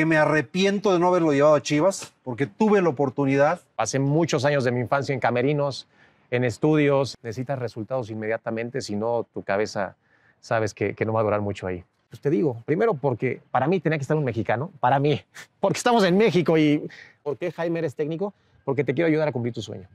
que me arrepiento de no haberlo llevado a Chivas, porque tuve la oportunidad. Pasé muchos años de mi infancia en camerinos, en estudios. Necesitas resultados inmediatamente, si no, tu cabeza sabes que, que no va a durar mucho ahí. Pues te digo, primero porque para mí tenía que estar un mexicano, para mí, porque estamos en México y porque Jaime eres técnico? Porque te quiero ayudar a cumplir tu sueño.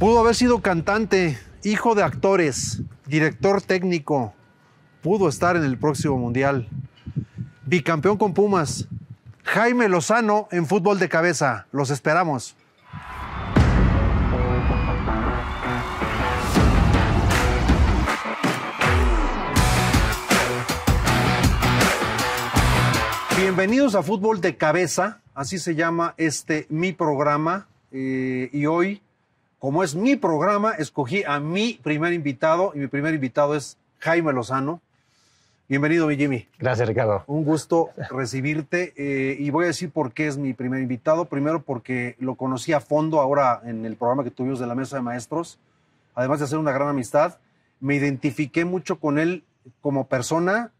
Pudo haber sido cantante, hijo de actores, director técnico. Pudo estar en el próximo Mundial. Bicampeón con Pumas. Jaime Lozano en fútbol de cabeza. Los esperamos. Bienvenidos a Fútbol de Cabeza, así se llama este mi programa. Eh, y hoy como es mi programa, escogí a mi primer invitado y mi primer invitado es Jaime Lozano. Bienvenido, mi Gracias, Ricardo. Un gusto recibirte eh, y voy a decir por qué es mi primer invitado. Primero porque lo conocí a fondo ahora en el programa que tuvimos de la Mesa de Maestros, además de hacer una gran amistad. Me identifiqué mucho con él como persona,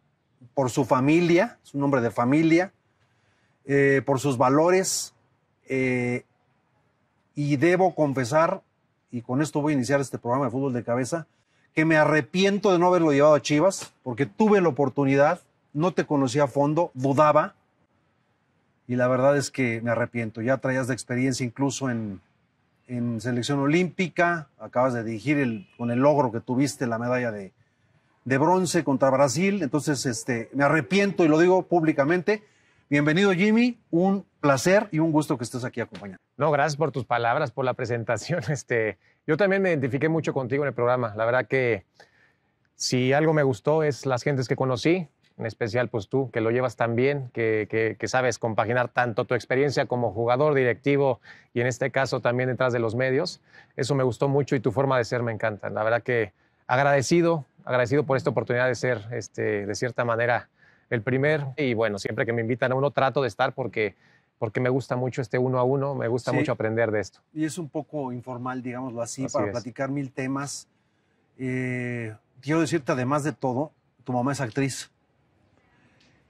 por su familia, su nombre de familia, eh, por sus valores. Eh, y debo confesar y con esto voy a iniciar este programa de fútbol de cabeza, que me arrepiento de no haberlo llevado a Chivas, porque tuve la oportunidad, no te conocía a fondo, dudaba, y la verdad es que me arrepiento. Ya traías de experiencia incluso en, selección olímpica, acabas de dirigir con el logro que tuviste la medalla de, bronce contra Brasil, entonces este, me arrepiento y lo digo públicamente, Bienvenido Jimmy, un placer y un gusto que estés aquí acompañando. No, gracias por tus palabras, por la presentación. Este, yo también me identifiqué mucho contigo en el programa. La verdad que si algo me gustó es las gentes que conocí, en especial pues tú, que lo llevas tan bien, que, que, sabes compaginar tanto tu experiencia como jugador, directivo y en este caso también detrás de los medios. Eso me gustó mucho y tu forma de ser me encanta. La verdad que agradecido, agradecido por esta oportunidad de ser este, de cierta manera el primer. Y bueno, siempre que me invitan a uno trato de estar porque, porque me gusta mucho este uno a uno, me gusta mucho aprender de esto. Y es un poco informal, digámoslo así, para platicar mil temas. Eh, quiero decirte, además de todo, tu mamá es actriz.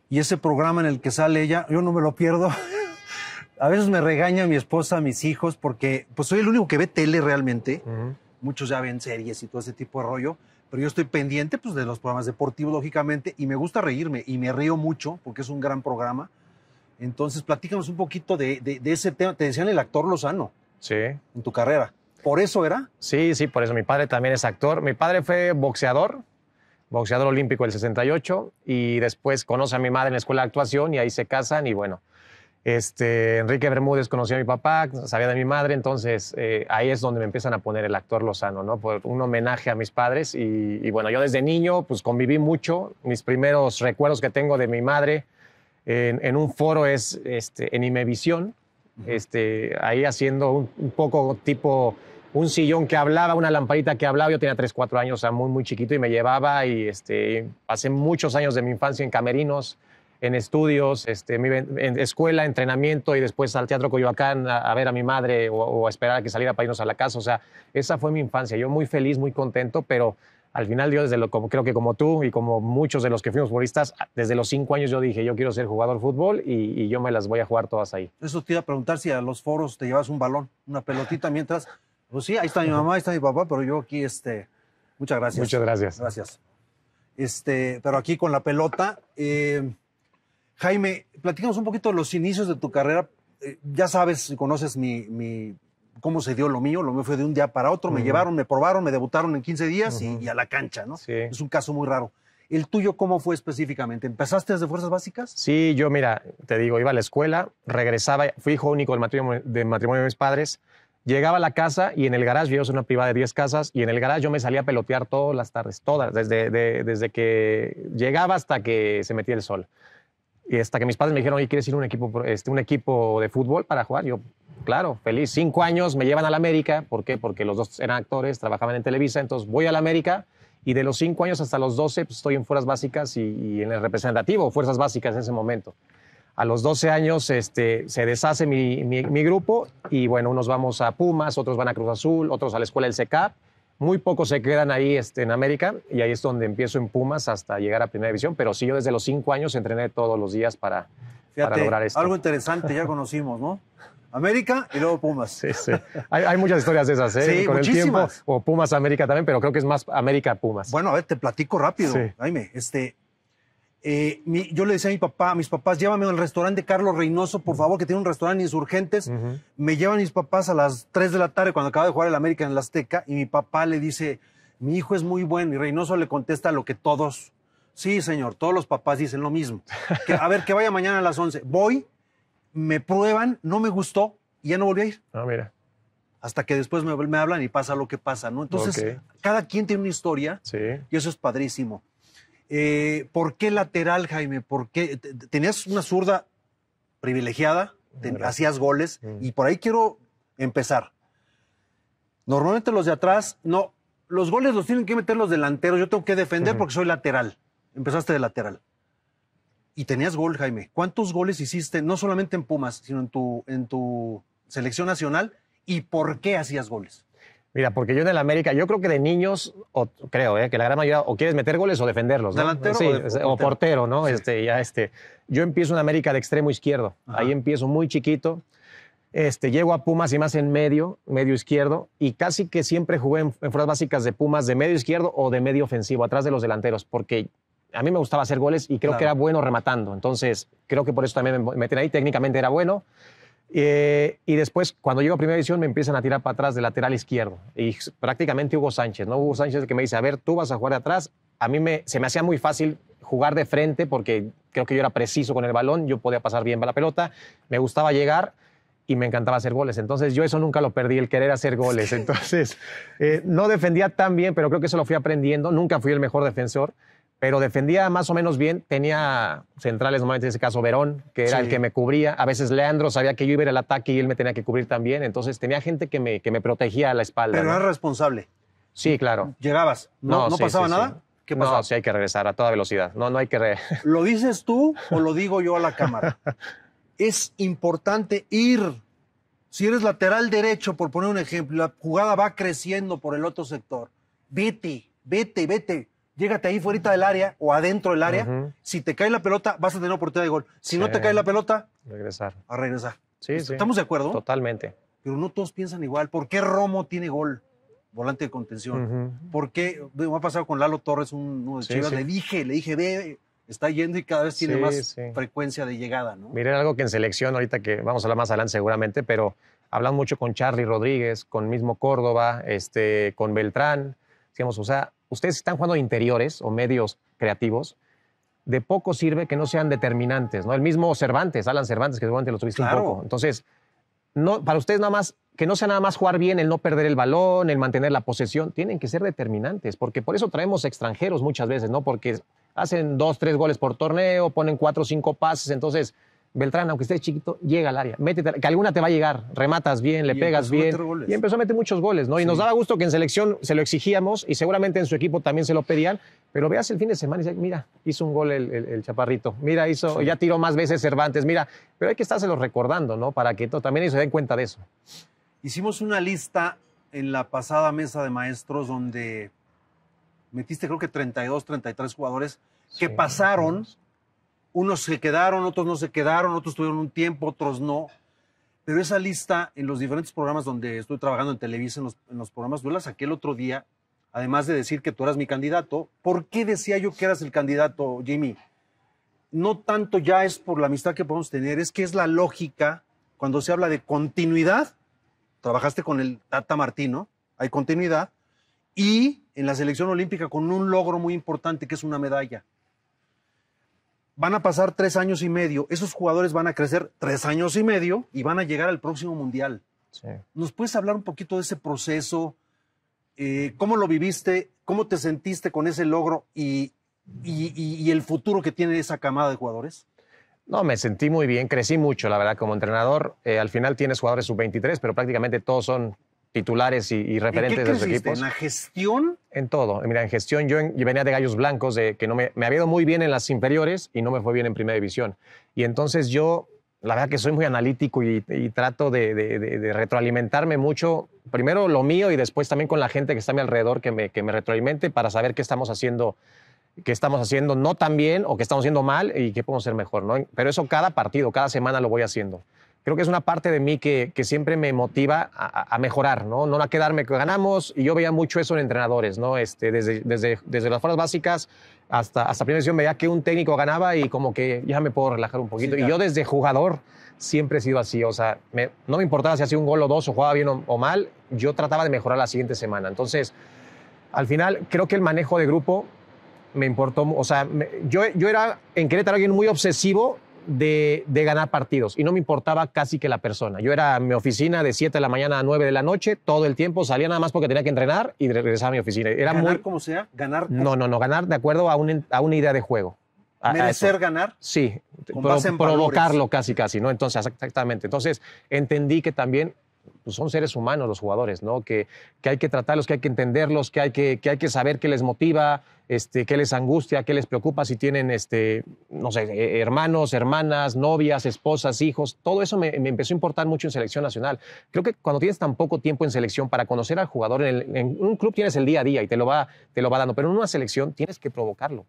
Y ese programa en el que sale ella, yo no me lo pierdo. a veces me regaña mi esposa, mis hijos, porque pues soy el único que ve tele realmente. Muchos ya ven series y todo ese tipo de rollo pero yo estoy pendiente pues, de los programas deportivos, lógicamente, y me gusta reírme y me río mucho porque es un gran programa. Entonces, platícanos un poquito de, ese tema. Te decían el actor Lozano. Sí. En tu carrera. ¿Por eso era? Sí, sí, por eso. Mi padre también es actor. Mi padre fue boxeador, boxeador olímpico del 68, y después conoce a mi madre en la escuela de actuación y ahí se casan y bueno, este, Enrique Bermúdez conocía a mi papá, sabía de mi madre, entonces eh, ahí es donde me empiezan a poner el actor Lozano, ¿no? Por un homenaje a mis padres y, bueno, yo desde niño pues conviví mucho, mis primeros recuerdos que tengo de mi madre en, un foro es este, en Imevisión, este, ahí haciendo un, poco tipo un sillón que hablaba, una lamparita que hablaba, yo tenía 3, 4 años, o sea, muy, muy chiquito y me llevaba y este, pasé muchos años de mi infancia en camerinos, en estudios, este, en escuela, entrenamiento y después al Teatro Coyoacán a, ver a mi madre o, esperar a que saliera para irnos a la casa. O sea, esa fue mi infancia. Yo muy feliz, muy contento, pero al final yo desde lo, como, creo que como tú y como muchos de los que fuimos futbolistas, desde los cinco años yo dije, yo quiero ser jugador de fútbol y, yo me las voy a jugar todas ahí. Eso te iba a preguntar si a los foros te llevas un balón, una pelotita mientras... Pues sí, ahí está mi mamá, ahí está mi papá, pero yo aquí, este, muchas gracias. Muchas gracias. Gracias. Este, pero aquí con la pelota, eh, Jaime, platícanos un poquito de los inicios de tu carrera. Eh, ya sabes conoces mi, cómo se dio lo mío. Lo mío fue de un día para otro. Me llevaron, me probaron, me debutaron en 15 días y, a la cancha, ¿no? Es un caso muy raro. ¿El tuyo cómo fue específicamente? ¿Empezaste desde fuerzas básicas? Sí, yo, mira, te digo, iba a la escuela, regresaba, fui hijo único del matrimonio, de mis padres. Llegaba a la casa y en el garage, yo soy una privada de 10 casas, y en el garage yo me salía a pelotear todas las tardes, todas, desde, desde que llegaba hasta que se metía el sol. Y hasta que mis padres me dijeron, oye, ¿quieres ir a un equipo, este, un equipo de fútbol para jugar? Yo, claro, feliz. Cinco años me llevan a la América. ¿Por qué? Porque los dos eran actores, trabajaban en Televisa. Entonces voy a la América y de los cinco años hasta los doce pues, estoy en Fuerzas Básicas y, en el representativo, Fuerzas Básicas en ese momento. A los doce años este, se deshace mi, mi grupo y bueno, unos vamos a Pumas, otros van a Cruz Azul, otros a la escuela del CECAP muy pocos se quedan ahí este, en América y ahí es donde empiezo en Pumas hasta llegar a Primera División, pero sí yo desde los cinco años entrené todos los días para, lograr esto. Algo interesante ya conocimos, ¿no? América y luego Pumas. Sí, sí. Hay, muchas historias de esas, ¿eh? Sí, Con el tiempo, o Pumas América también, pero creo que es más América Pumas. Bueno, a ver, te platico rápido, Jaime. Este, eh, yo le decía a mi papá, a mis papás, llévame al restaurante de Carlos Reynoso, por favor, que tiene un restaurante insurgentes. Me llevan mis papás a las 3 de la tarde cuando acaba de jugar el América en la Azteca y mi papá le dice, mi hijo es muy bueno y Reynoso le contesta lo que todos, sí señor, todos los papás dicen lo mismo. a ver, que vaya mañana a las 11. Voy, me prueban, no me gustó y ya no volví a ir. Ah, mira. Hasta que después me, hablan y pasa lo que pasa, ¿no? Entonces, cada quien tiene una historia y eso es padrísimo. Eh, ¿Por qué lateral, Jaime? ¿Por Tenías una zurda privilegiada, hacías goles, mm. y por ahí quiero empezar. Normalmente los de atrás, no, los goles los tienen que meter los delanteros, yo tengo que defender porque soy lateral. Empezaste de lateral. Y tenías gol, Jaime. ¿Cuántos goles hiciste, no solamente en Pumas, sino en tu, en tu selección nacional? ¿Y por qué hacías goles? Mira, porque yo en el América, yo creo que de niños, o, creo eh, que la gran mayoría, o quieres meter goles o defenderlos. ¿no? sí, o, portero. ¿no? Este, ya este, yo empiezo en América de extremo izquierdo. Ahí empiezo muy chiquito. Este, llego a Pumas y más en medio, medio izquierdo, y casi que siempre jugué en, fuerzas básicas de Pumas de medio izquierdo o de medio ofensivo, atrás de los delanteros, porque a mí me gustaba hacer goles y creo que era bueno rematando. Entonces, creo que por eso también me metí ahí. Técnicamente era bueno. Eh, y después, cuando llego a primera división, me empiezan a tirar para atrás de lateral izquierdo. Y prácticamente Hugo Sánchez, ¿no? Hugo Sánchez el que me dice, a ver, tú vas a jugar de atrás. A mí me, se me hacía muy fácil jugar de frente porque creo que yo era preciso con el balón, yo podía pasar bien la pelota, me gustaba llegar y me encantaba hacer goles. Entonces yo eso nunca lo perdí, el querer hacer goles. Entonces eh, no defendía tan bien, pero creo que eso lo fui aprendiendo. Nunca fui el mejor defensor, pero defendía más o menos bien. Tenía centrales, normalmente en ese caso Verón, que era el que me cubría. A veces Leandro sabía que yo iba a ir al ataque y él me tenía que cubrir también. Entonces tenía gente que me, que me protegía a la espalda. Pero ¿no? era responsable. Sí, claro. Llegabas, no, pasaba nada. ¿Qué pasaba? No, sí hay que regresar a toda velocidad. No, no hay que. ¿Lo dices tú o lo digo yo a la cámara? es importante ir. Si eres lateral derecho, por poner un ejemplo, la jugada va creciendo por el otro sector. Vete, vete, vete llégate ahí fuera del área o adentro del área. Si te cae la pelota, vas a tener oportunidad de gol. Si no te cae la pelota, regresar. A regresar. Sí, ¿Estamos sí. de acuerdo? Totalmente. Pero no todos piensan igual. ¿Por qué Romo tiene gol? Volante de contención. ¿Por qué? Me ha pasado con Lalo Torres, un, uno de Le dije, le dije, ve, está yendo y cada vez tiene más frecuencia de llegada, ¿no? Miren algo que en selección, ahorita que vamos a hablar más adelante seguramente, pero hablan mucho con Charlie Rodríguez, con mismo Córdoba, este, con Beltrán. Digamos, o sea, ustedes están jugando interiores o medios creativos, de poco sirve que no sean determinantes, ¿no? El mismo Cervantes, Alan Cervantes, que seguramente lo tuviste un poco. Entonces, para ustedes nada más, que no sea nada más jugar bien, el no perder el balón, el mantener la posesión, tienen que ser determinantes, porque por eso traemos extranjeros muchas veces, ¿no? Porque hacen dos, tres goles por torneo, ponen cuatro, cinco pases, entonces Beltrán, aunque estés chiquito, llega al área, métete, que alguna te va a llegar, rematas bien, le pegas bien. Y empezó a meter muchos goles, ¿no? Y nos daba gusto que en selección se lo exigíamos y seguramente en su equipo también se lo pedían, pero veas el fin de semana y dices, mira, hizo un gol el, chaparrito, mira, hizo, ya tiró más veces Cervantes, mira, pero hay que estárselo recordando, ¿no? Para que también se den cuenta de eso. Hicimos una lista en la pasada mesa de maestros donde metiste creo que 32, 33 jugadores que pasaron. Unos se quedaron, otros no se quedaron, otros tuvieron un tiempo, otros no. Pero esa lista en los diferentes programas donde estoy trabajando en Televisa, en los, programas, duelas aquel el otro día, además de decir que tú eras mi candidato. ¿Por qué decía yo que eras el candidato, Jimmy? No tanto ya es por la amistad que podemos tener, es que es la lógica cuando se habla de continuidad. Trabajaste con el Tata Martino, hay continuidad. Y en la selección olímpica con un logro muy importante que es una medalla van a pasar tres años y medio, esos jugadores van a crecer tres años y medio y van a llegar al próximo mundial. ¿Nos puedes hablar un poquito de ese proceso? Eh, ¿Cómo lo viviste? ¿Cómo te sentiste con ese logro y, el futuro que tiene esa camada de jugadores? No, me sentí muy bien, crecí mucho, la verdad, como entrenador. Eh, al final tienes jugadores sub-23, pero prácticamente todos son titulares y, referentes de los equipos. ¿En la gestión? En todo. Mira, en gestión yo, venía de Gallos Blancos, de, que no me, había ido muy bien en las inferiores y no me fue bien en primera división. Y entonces yo, la verdad que soy muy analítico y, trato de, retroalimentarme mucho, primero lo mío y después también con la gente que está a mi alrededor que me, que me retroalimente para saber qué estamos haciendo qué estamos haciendo no tan bien o qué estamos haciendo mal y qué podemos hacer mejor, ¿no? Pero eso cada partido, cada semana lo voy haciendo creo que es una parte de mí que, que siempre me motiva a, mejorar, ¿no? No a quedarme que ganamos. Y yo veía mucho eso en entrenadores, ¿no? Este, desde, desde, desde las formas básicas hasta, hasta primera sesión veía que un técnico ganaba y como que ya me puedo relajar un poquito. Y yo desde jugador siempre he sido así. O sea, no me importaba si hacía un gol o dos o jugaba bien o, mal. Yo trataba de mejorar la siguiente semana. Entonces, al final, creo que el manejo de grupo me importó. O sea, yo, yo era en Querétaro alguien muy obsesivo de, ganar partidos y no me importaba casi que la persona. Yo era en mi oficina de 7 de la mañana a 9 de la noche todo el tiempo, salía nada más porque tenía que entrenar y regresaba a mi oficina. Era ¿Ganar como sea? ¿Ganar? No, no, no, ganar de acuerdo a, una idea de juego. A, ¿Merecer ganar? Sí, provocarlo casi, casi, ¿no? Entonces, exactamente. Entonces, entendí que también pues, son seres humanos los jugadores, ¿no? Que, hay que tratarlos, que hay que entenderlos, que hay que, hay que saber qué les motiva, este, qué les angustia, qué les preocupa si tienen, este, no sé, eh, hermanos, hermanas, novias, esposas, hijos. Todo eso me, empezó a importar mucho en selección nacional. Creo que cuando tienes tan poco tiempo en selección para conocer al jugador, en, un club tienes el día a día y te lo, va, te lo va dando, pero en una selección tienes que provocarlo.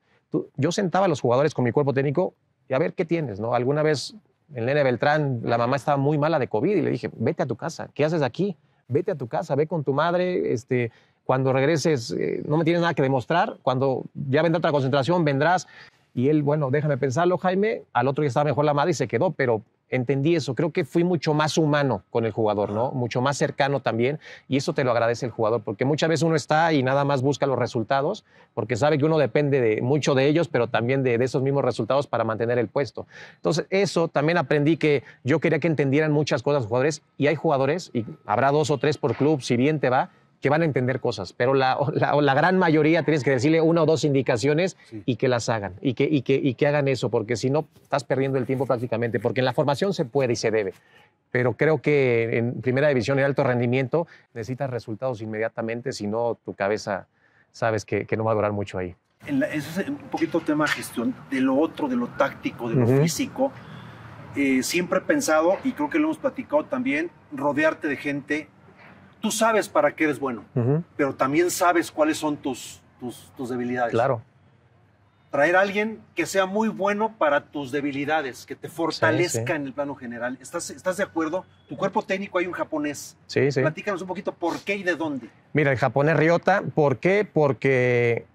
yo sentaba a los jugadores con mi cuerpo técnico y a ver qué tienes, ¿no? Alguna vez el nene Beltrán, la mamá estaba muy mala de COVID y le dije, vete a tu casa, ¿qué haces aquí? Vete a tu casa, ve con tu madre, este, cuando regreses eh, no me tienes nada que demostrar, cuando ya vendrá otra concentración vendrás. Y él, bueno, déjame pensarlo, Jaime, al otro día estaba mejor la madre y se quedó, pero entendí eso. Creo que fui mucho más humano con el jugador, ¿no? Mucho más cercano también. Y eso te lo agradece el jugador, porque muchas veces uno está y nada más busca los resultados, porque sabe que uno depende de, mucho de ellos, pero también de, de esos mismos resultados para mantener el puesto. Entonces, eso también aprendí que yo quería que entendieran muchas cosas los jugadores. Y hay jugadores, y habrá dos o tres por club, si bien te va, que van a entender cosas, pero la, la, gran mayoría tienes que decirle una o dos indicaciones y que las hagan, y que, y, que, y que hagan eso, porque si no, estás perdiendo el tiempo prácticamente, porque en la formación se puede y se debe, pero creo que en primera división y alto rendimiento necesitas resultados inmediatamente, si no, tu cabeza sabes que, no va a durar mucho ahí. eso es un poquito tema de gestión de lo otro, de lo táctico, de lo físico. Eh, siempre he pensado, y creo que lo hemos platicado también, rodearte de gente tú sabes para qué eres bueno, pero también sabes cuáles son tus, tus, debilidades. Claro. Traer a alguien que sea muy bueno para tus debilidades, que te fortalezca en el plano general. ¿Estás, ¿Estás de acuerdo? Tu cuerpo técnico hay un japonés. Sí, sí. Platícanos un poquito por qué y de dónde. Mira, el japonés Riota. ¿por qué? Porque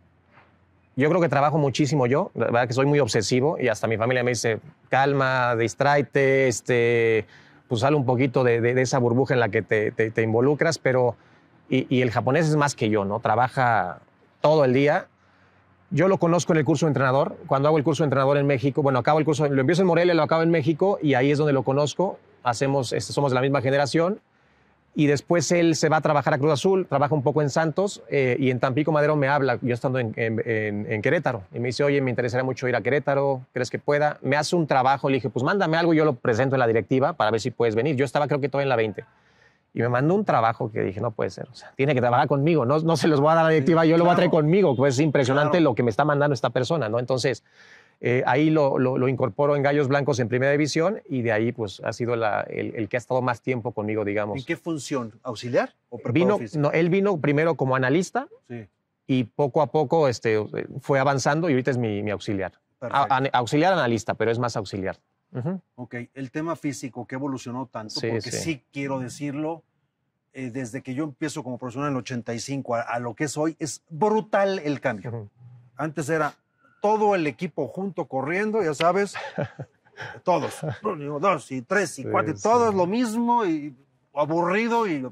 yo creo que trabajo muchísimo yo, la verdad que soy muy obsesivo y hasta mi familia me dice, calma, distraite, este pues sale un poquito de, esa burbuja en la que te, involucras, pero y, el japonés es más que yo, ¿no? Trabaja todo el día. Yo lo conozco en el curso de entrenador. Cuando hago el curso de entrenador en México, bueno, acabo el curso, lo empiezo en Morelia, lo acabo en México y ahí es donde lo conozco. Hacemos, este, somos de la misma generación y después él se va a trabajar a Cruz Azul, trabaja un poco en Santos eh, y en Tampico Madero me habla, yo estando en, en, Querétaro, y me dice, oye, me interesaría mucho ir a Querétaro, ¿crees que pueda? Me hace un trabajo, le dije, pues mándame algo, yo lo presento en la directiva para ver si puedes venir. Yo estaba creo que todavía en la 20. Y me mandó un trabajo que dije, no puede ser, o sea, tiene que trabajar conmigo, no, no se los voy a dar a la directiva, yo lo voy a traer conmigo, pues es impresionante lo que me está mandando esta persona, ¿no? Entonces... Eh, ahí lo, lo, incorporo en Gallos Blancos en Primera División y de ahí pues ha sido el, que ha estado más tiempo conmigo, digamos. ¿En qué función? ¿Auxiliar o vino, no, Él vino primero como analista y poco a poco este, fue avanzando y ahorita es mi, auxiliar. auxiliar analista, pero es más auxiliar. Ok, el tema físico que evolucionó tanto, porque sí. quiero decirlo, eh, desde que yo empiezo como profesional en el 85 a, lo que es hoy, es brutal el cambio. Antes era todo el equipo junto corriendo, ya sabes, todos, dos y tres y cuatro, todos lo mismo y aburrido y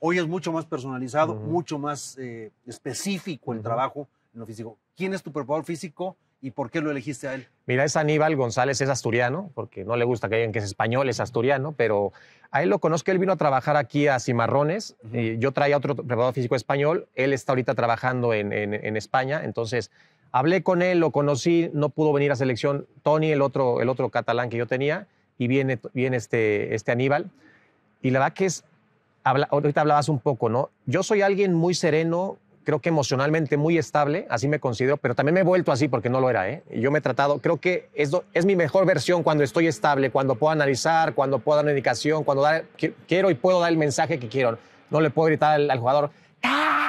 hoy es mucho más personalizado, mucho más eh, específico el trabajo en lo físico. ¿Quién es tu preparador físico? ¿Y por qué lo elegiste a él? Mira, es Aníbal González, es asturiano, porque no le gusta que digan que es español, es asturiano, pero a él lo conozco, él vino a trabajar aquí a Cimarrones, y yo traía otro preparador físico español, él está ahorita trabajando en España, entonces Hablé con él, lo conocí, no pudo venir a selección Tony, el otro, el otro catalán que yo tenía, y viene, viene este, este Aníbal. Y la verdad que es, habla, ahorita hablabas un poco, ¿no? Yo soy alguien muy sereno, creo que emocionalmente muy estable, así me considero, pero también me he vuelto así porque no lo era, ¿eh? Yo me he tratado, creo que es, es mi mejor versión cuando estoy estable, cuando puedo analizar, cuando puedo dar una indicación, cuando quiero y puedo dar el mensaje que quiero. No le puedo gritar al, jugador, ¡Ah!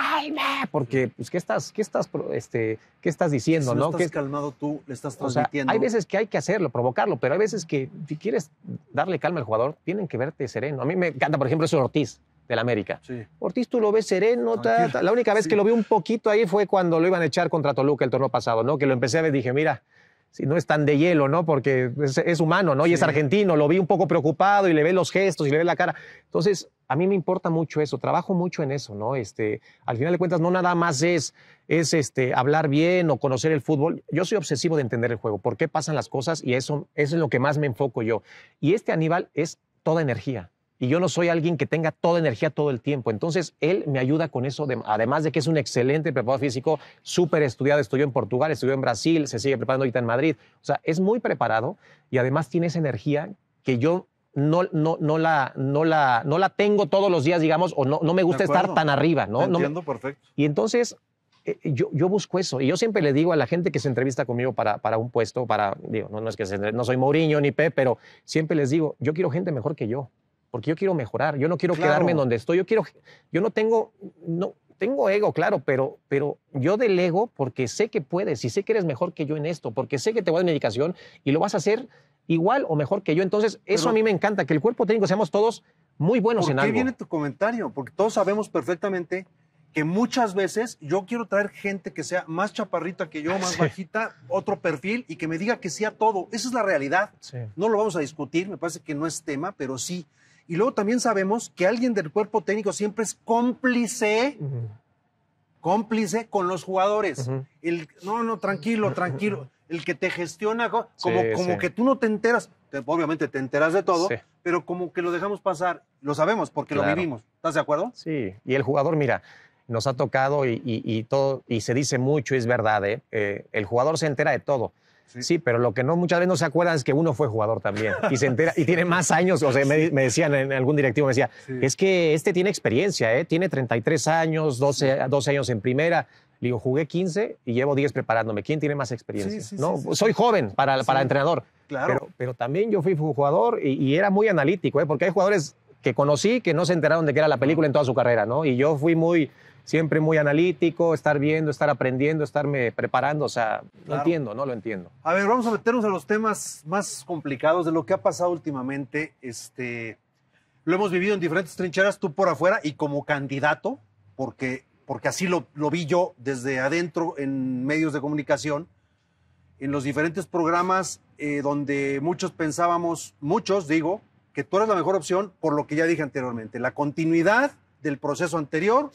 porque pues, ¿qué estás, qué estás, este, qué estás diciendo? no, estás calmado tú, le estás transmitiendo. hay veces que hay que hacerlo, provocarlo, pero hay veces que si quieres darle calma al jugador, tienen que verte sereno. A mí me encanta, por ejemplo, eso Ortiz del América. Ortiz tú lo ves sereno. La única vez que lo vi un poquito ahí fue cuando lo iban a echar contra Toluca el torneo pasado, ¿no? Que lo empecé a ver, dije, mira, si no es tan de hielo, ¿no? Porque es, humano, ¿no? Y es argentino, lo vi un poco preocupado y le ve los gestos y le ve la cara. Entonces, a mí me importa mucho eso, trabajo mucho en eso, ¿no? Este, al final de cuentas, no nada más es, es este, hablar bien o conocer el fútbol. Yo soy obsesivo de entender el juego, por qué pasan las cosas y eso, es lo que más me enfoco yo. Y este Aníbal es toda energía. Y yo no soy alguien que tenga toda energía todo el tiempo. Entonces, él me ayuda con eso. además de que es un excelente preparado físico, súper estudiado. Estudió en Portugal, estudió en Brasil, se sigue preparando ahorita en Madrid. O sea, es muy preparado y además tiene esa energía que yo no, no, no, la, no, la, no la tengo todos los días, digamos, o no, no me gusta estar tan arriba, ¿no? entiendo perfecto. Y entonces eh, eh, yo, yo, busco eso. Y yo siempre le digo a la gente que se entrevista conmigo para, para un puesto, para, digo, no, no es que no soy Mourinho ni Pep, pero siempre les digo, yo quiero gente mejor que yo, porque yo quiero mejorar, yo no quiero quedarme en donde estoy, yo quiero, yo no tengo, no, tengo ego, claro, pero, pero yo delego porque sé que puedes y sé que eres mejor que yo en esto, porque sé que te voy a dar medicación y lo vas a hacer igual o mejor que yo. Entonces, eso a mí me encanta, que el cuerpo técnico seamos todos muy buenos en algo. ¿Por qué viene tu comentario? Porque todos sabemos perfectamente que muchas veces yo quiero traer gente que sea más chaparrita que yo, más bajita, otro perfil y que me diga que sea todo. Esa es la realidad. No lo vamos a discutir, me parece que no es tema, pero sí. Y luego también sabemos que alguien del cuerpo técnico siempre es cómplice, cómplice con los jugadores. el, no, no, tranquilo, tranquilo. El que te gestiona, como, como que tú no te enteras, obviamente te enteras de todo, pero como que lo dejamos pasar, lo sabemos porque lo vivimos. ¿Estás de acuerdo? Sí, y el jugador, mira, nos ha tocado y, todo, y se dice mucho, es verdad, ¿eh? Eh, el jugador se entera de todo Sí. pero lo que no muchas veces no se acuerdan es que uno fue jugador también y se entera y tiene más años. O sea, me, decían en algún directivo, me decía, es que este tiene experiencia, ¿eh? tiene 33 años, 12, años en primera. Le digo, jugué 15 y llevo 10 preparándome. ¿Quién tiene más experiencia? no, soy joven para, entrenador. Claro. Pero, también yo fui jugador y, era muy analítico, ¿eh? porque hay jugadores que conocí que no se enteraron de que era la película en toda su carrera, ¿no? Y yo fui muy siempre muy analítico, estar viendo, estar aprendiendo, estarme preparando. O sea, no lo entiendo, no lo entiendo. A ver, vamos a meternos a los temas más complicados de lo que ha pasado últimamente. Este, lo hemos vivido en diferentes trincheras, tú por afuera y como candidato, porque, porque así lo, lo vi yo desde adentro en medios de comunicación, en los diferentes programas eh, donde muchos pensábamos, muchos digo, que tú eres la mejor opción por lo que ya dije anteriormente, la continuidad del proceso anterior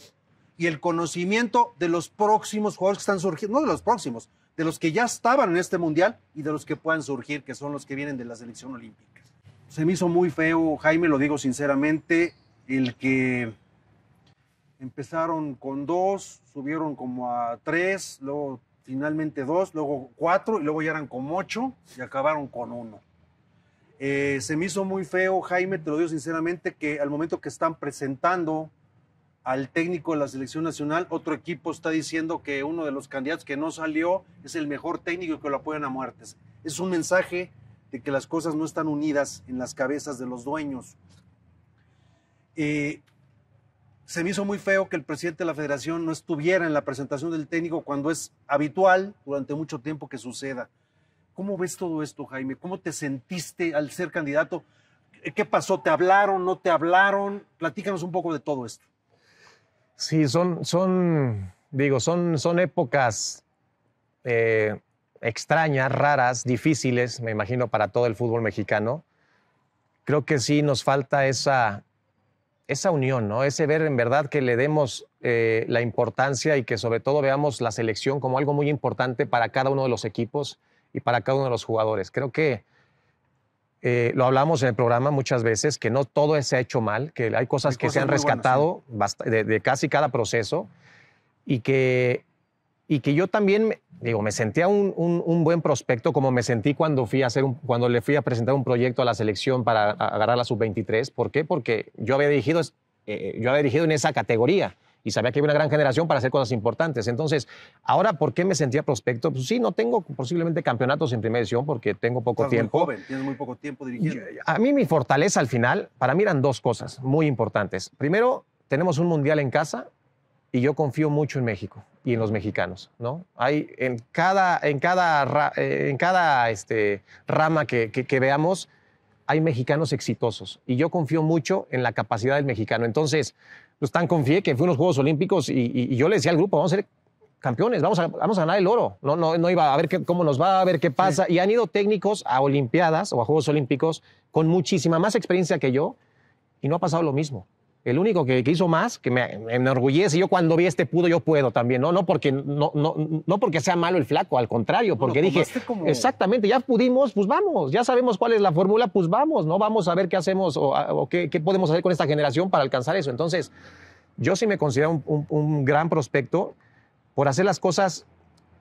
y el conocimiento de los próximos jugadores que están surgiendo, no de los próximos, de los que ya estaban en este mundial y de los que puedan surgir, que son los que vienen de la selección olímpica. Se me hizo muy feo, Jaime, lo digo sinceramente, el que empezaron con dos, subieron como a tres, luego finalmente dos, luego cuatro y luego ya eran como ocho y acabaron con uno. Eh, se me hizo muy feo, Jaime, te lo digo sinceramente, que al momento que están presentando al técnico de la selección nacional. Otro equipo está diciendo que uno de los candidatos que no salió es el mejor técnico y que lo apoyan a muertes. Es un mensaje de que las cosas no están unidas en las cabezas de los dueños. Eh, se me hizo muy feo que el presidente de la federación no estuviera en la presentación del técnico cuando es habitual durante mucho tiempo que suceda. ¿Cómo ves todo esto, Jaime? ¿Cómo te sentiste al ser candidato? ¿Qué pasó? ¿Te hablaron? ¿No te hablaron? Platícanos un poco de todo esto. Sí, son, son digo, son, son épocas eh, extrañas, raras, difíciles, me imagino, para todo el fútbol mexicano. Creo que sí nos falta esa, esa unión, ¿no? Ese ver en verdad que le demos eh, la importancia y que sobre todo veamos la selección como algo muy importante para cada uno de los equipos y para cada uno de los jugadores. Creo que eh, lo hablamos en el programa muchas veces, que no todo se ha hecho mal, que hay cosas que se han rescatado de, casi cada proceso y que, y que yo también, digo, me sentía un, un, buen prospecto como me sentí cuando, fui a hacer un, cuando le fui a presentar un proyecto a la selección para agarrar la sub-23. ¿Por qué? Porque yo había dirigido, eh, eh, yo había dirigido en esa categoría y sabía que había una gran generación para hacer cosas importantes. Entonces, ahora, ¿por qué me sentía prospecto? Pues sí, no tengo posiblemente campeonatos en primera edición porque tengo poco tiempo. Muy joven, tienes muy poco tiempo dirigiendo. A mí mi fortaleza al final, para mí eran dos cosas muy importantes. Primero, tenemos un mundial en casa y yo confío mucho en México y en los mexicanos, ¿no? Hay en cada, en cada, eh, en cada este, rama que veamos, hay mexicanos exitosos y yo confío mucho en la capacidad del mexicano. Entonces, están tan confié que fue unos Juegos Olímpicos y, yo le decía al grupo, vamos a ser campeones, vamos a, vamos a ganar el oro. No, no, no iba a ver cómo nos va, a ver qué pasa. Y han ido técnicos a Olimpiadas o a Juegos Olímpicos con muchísima más experiencia que yo y no ha pasado lo mismo el único que, que, hizo más, que me, enorgullece. Yo cuando vi este pudo, yo puedo también, ¿no? No porque, no, no, no porque sea malo el flaco, al contrario, porque dije, exactamente, ya pudimos, pues vamos, ya sabemos cuál es la fórmula, pues vamos, ¿no? Vamos a ver qué hacemos o, qué, podemos hacer con esta generación para alcanzar eso. Entonces, yo sí me considero un gran prospecto por hacer las cosas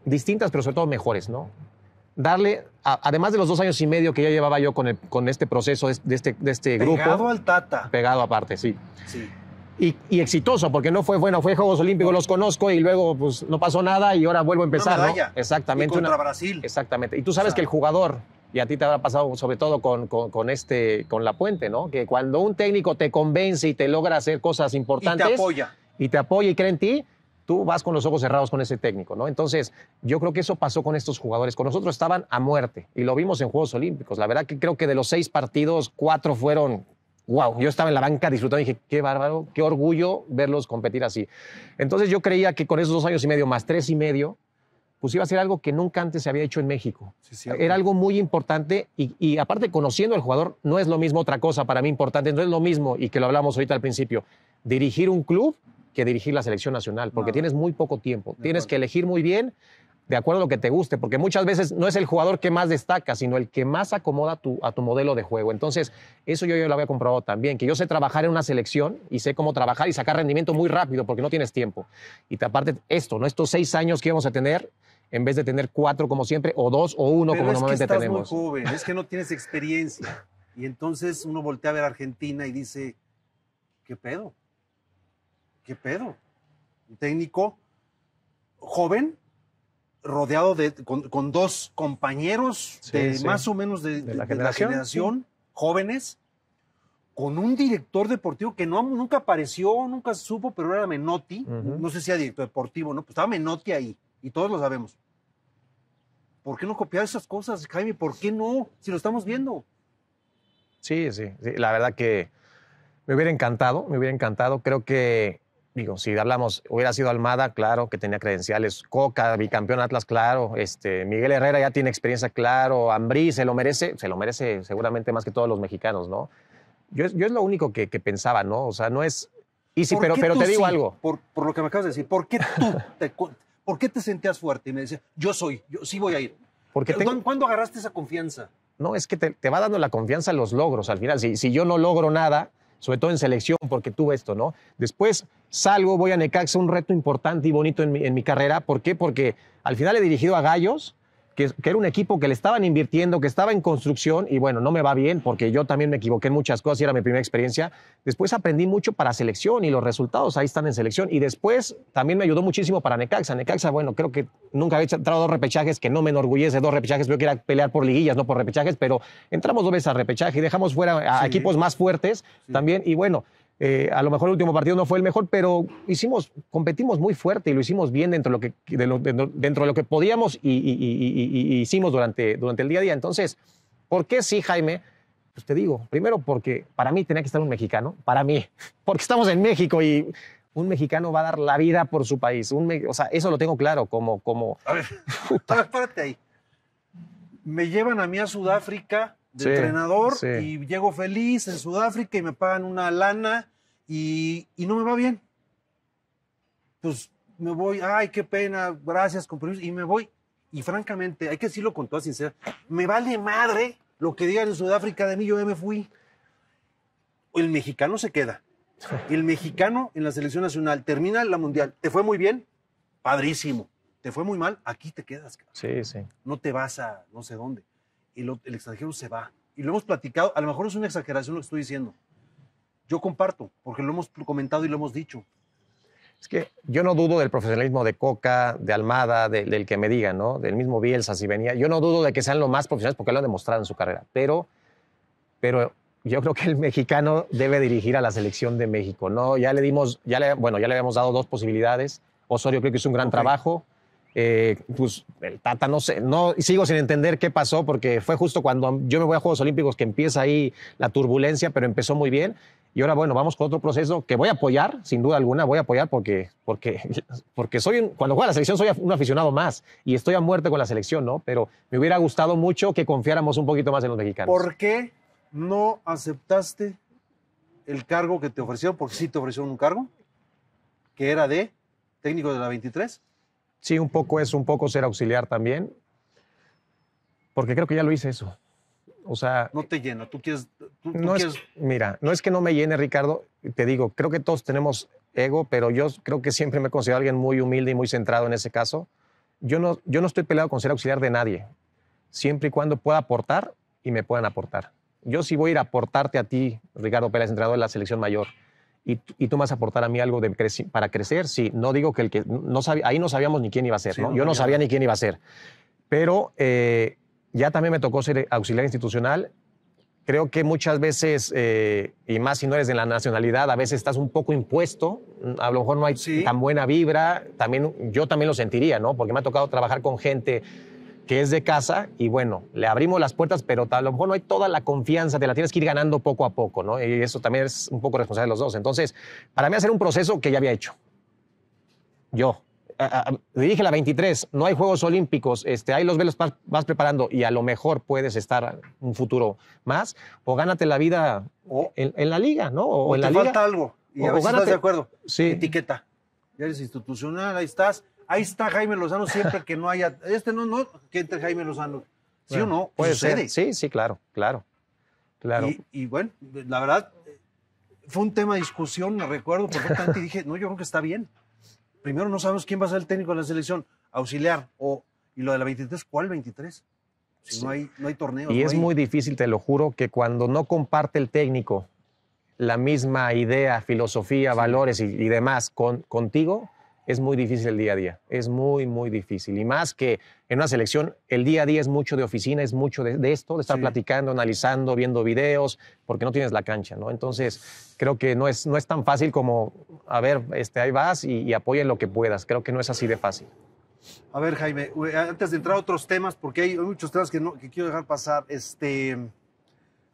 distintas, pero sobre todo mejores, ¿no? darle, además de los dos años y medio que ya llevaba yo con, este proceso de este, este grupo. Pegado al Tata. Pegado aparte, sí. Sí. Y, exitoso, porque no fue, bueno, fue Juegos Olímpicos, los conozco y luego pues, no pasó nada y ahora vuelvo a empezar. Exactamente. Y contra Brasil. Exactamente. Y tú sabes que el jugador, y a ti te habrá pasado sobre todo con, este, con La Puente, ¿no? Que cuando un técnico te convence y te logra hacer cosas importantes. Y te apoya. Y te apoya y cree en ti, tú vas con los ojos cerrados con ese técnico, ¿no? Entonces, yo creo que eso pasó con estos jugadores. Con nosotros estaban a muerte y lo vimos en Juegos Olímpicos. La verdad que creo que de los seis partidos, cuatro fueron. Wow, yo estaba en la banca disfrutando y dije, qué bárbaro, qué orgullo verlos competir así. Entonces yo creía que con esos dos años y medio más tres y medio, pues iba a ser algo que nunca antes se había hecho en México. Era algo muy importante y, y, aparte conociendo al jugador no es lo mismo otra cosa para mí importante, no es lo mismo y que lo hablamos ahorita al principio, dirigir un club que dirigir la selección nacional, porque tienes muy poco tiempo. tienes que elegir muy bien de acuerdo a lo que te guste, porque muchas veces no es el jugador que más destaca, sino el que más acomoda tu, a tu modelo de juego. Entonces, eso yo, yo lo había comprobado también, que yo sé trabajar en una selección y sé cómo trabajar y sacar rendimiento muy rápido porque no tienes tiempo. Y te, aparte esto, ¿no? estos seis años que íbamos a tener, en vez de tener cuatro como siempre, o dos o uno como normalmente que estás tenemos. Muy joven, es que no tienes experiencia. Y entonces uno voltea a ver a Argentina y dice, ¿qué pedo? ¿qué pedo? Un técnico joven, rodeado con, dos compañeros de más o menos de, la, generación, jóvenes, con un director deportivo que no, nunca apareció, nunca supo, pero era Menotti, no sé si era director deportivo, ¿no? Pues estaba Menotti ahí, y todos lo sabemos. ¿Por qué no copiar esas cosas, Jaime? ¿Por qué no? Si lo estamos viendo. sí, sí. La verdad que me hubiera encantado, me hubiera encantado. Creo que digo, si hablamos, hubiera sido Almada, claro, que tenía credenciales, Coca, bicampeón Atlas, claro, este, Miguel Herrera ya tiene experiencia, claro, Ambrí se lo merece, se lo merece seguramente más que todos los mexicanos, ¿no? Yo, es lo único que, pensaba, ¿no? O sea, no es... Y sí, pero, pero te digo algo. Por, lo que me acabas de decir, ¿por qué tú te, por qué te sentías fuerte? Y me decía yo soy, yo sí voy a ir. Porque ¿Cuándo agarraste esa confianza? No, es que te, va dando la confianza los logros al final. Si, si yo no logro nada, sobre todo en selección, porque tuve esto, ¿no? Después salgo, voy a Necaxa, un reto importante y bonito en mi, en mi carrera. ¿Por qué? Porque al final he dirigido a Gallos, que, era un equipo que le estaban invirtiendo, que estaba en construcción y bueno, no me va bien porque yo también me equivoqué en muchas cosas y era mi primera experiencia. Después aprendí mucho para selección y los resultados ahí están en selección y después también me ayudó muchísimo para Necaxa. Necaxa, bueno, creo que nunca había entrado dos repechajes, que no me enorgullece dos repechajes, yo quería pelear por liguillas, no por repechajes, pero entramos dos veces a repechaje y dejamos fuera a equipos más fuertes también y bueno. Eh, a lo mejor el último partido no fue el mejor, pero hicimos, competimos muy fuerte y lo hicimos bien dentro de lo que, dentro de lo que podíamos y, hicimos durante, durante el día a día. Entonces, ¿por qué sí, Jaime? Pues te digo, primero porque para mí tenía que estar un mexicano, para mí, porque estamos en México y un mexicano va a dar la vida por su país. Un, o sea, eso lo tengo claro, como... como... A ver, a ver, ahí. Me llevan a mí a Sudáfrica de entrenador y llego feliz en Sudáfrica y me pagan una lana y, y, no me va bien. Pues me voy, ay, qué pena, gracias, compromiso, y me voy. Y francamente, hay que decirlo con toda sinceridad, me vale madre lo que digan en Sudáfrica de mí, yo ya me fui. El mexicano se queda. El mexicano en la selección nacional termina la mundial. ¿Te fue muy bien? Padrísimo. ¿Te fue muy mal? Aquí te quedas. Sí, sí. No te vas a no sé dónde. Y el extranjero se va. Y lo hemos platicado, a lo mejor es una exageración lo que estoy diciendo. Yo comparto, porque lo hemos comentado y lo hemos dicho. Es que yo no dudo del profesionalismo de Coca, de Almada, del que me digan, ¿no? Del mismo Bielsa, si venía. Yo no dudo de que sean los más profesionales porque lo han demostrado en su carrera. Pero, pero yo creo que el mexicano debe dirigir a la selección de México, ¿no? Ya le dimos, ya bueno, ya le habíamos dado dos posibilidades. Osorio creo que hizo un gran trabajo. Eh, pues el Tata no sé, no sigo sin entender qué pasó porque fue justo cuando yo me voy a Juegos Olímpicos que empieza ahí la turbulencia, pero empezó muy bien y ahora bueno, vamos con otro proceso que voy a apoyar, sin duda alguna voy a apoyar porque porque porque soy cuando juega la selección soy un aficionado más y estoy a muerte con la selección, ¿no? Pero me hubiera gustado mucho que confiáramos un poquito más en los mexicanos. ¿Por qué no aceptaste el cargo que te ofrecieron? Porque sí te ofrecieron un cargo que era de técnico de la 23 Sí, un poco es un poco ser auxiliar también, porque creo que ya lo hice eso. O sea... No te llena, tú quieres... no Es, mira, no es que no me llene, Ricardo, te digo, creo que todos tenemos ego, pero yo creo que siempre me considero alguien muy humilde y muy centrado en ese caso. Yo no, yo no estoy peleado con ser auxiliar de nadie, siempre y cuando pueda aportar y me puedan aportar. Yo sí voy a ir a aportarte a ti, Ricardo Pérez, entrenador en la selección mayor y, tú me vas a aportar a mí algo de para crecer. Sí, no digo que el que. No ahí no sabíamos ni quién iba a ser, ¿no? Yo no sabía ni quién iba a ser. Pero eh, ya también me tocó ser eh, auxiliar institucional. Creo que muchas veces, eh, y más si no eres de la nacionalidad, a veces estás un poco impuesto, a lo mejor no hay tan buena vibra, también, yo también lo sentiría, ¿no? Porque me ha tocado trabajar con gente que es de casa y bueno, le abrimos las puertas, pero a lo mejor no hay toda la confianza, te la tienes que ir ganando poco a poco, ¿no? Y eso también es un poco responsable de los dos. Entonces, para mí hacer un proceso que ya había hecho. Yo. le la 23, no hay Juegos Olímpicos, este, ahí los velos vas, preparando y a lo mejor puedes estar un futuro más, o gánate la vida en, la liga, ¿no? O, en te la falta algo, o, a gánate, estás de acuerdo, sí. etiqueta, ya eres institucional, ahí estás, Ahí está Jaime Lozano siempre que no haya. Este no, no, que entre Jaime Lozano. ¿Sí o no? Puede sucede? Sí, sí, claro, claro. claro. Y, bueno, la verdad, fue un tema de discusión, me recuerdo perfectamente, y dije, no, yo creo que está bien. Primero no sabemos quién va a ser el técnico de la selección, auxiliar o. Y lo de la 23, ¿cuál 23? Si no, hay, no hay torneo. Y es muy difícil, te lo juro, que cuando no comparte el técnico la misma idea, filosofía, valores y, demás contigo, es muy difícil el día a día, es muy, muy difícil. Y más que en una selección, el día a día es mucho de oficina, es mucho de, esto, de estar platicando, analizando, viendo videos, porque no tienes la cancha, ¿no? Entonces, creo que no es, no es tan fácil como, a ver, este, ahí vas y, apoya lo que puedas. Creo que no es así de fácil. A ver, Jaime, antes de entrar a otros temas, porque hay muchos temas que, no, quiero dejar pasar, este,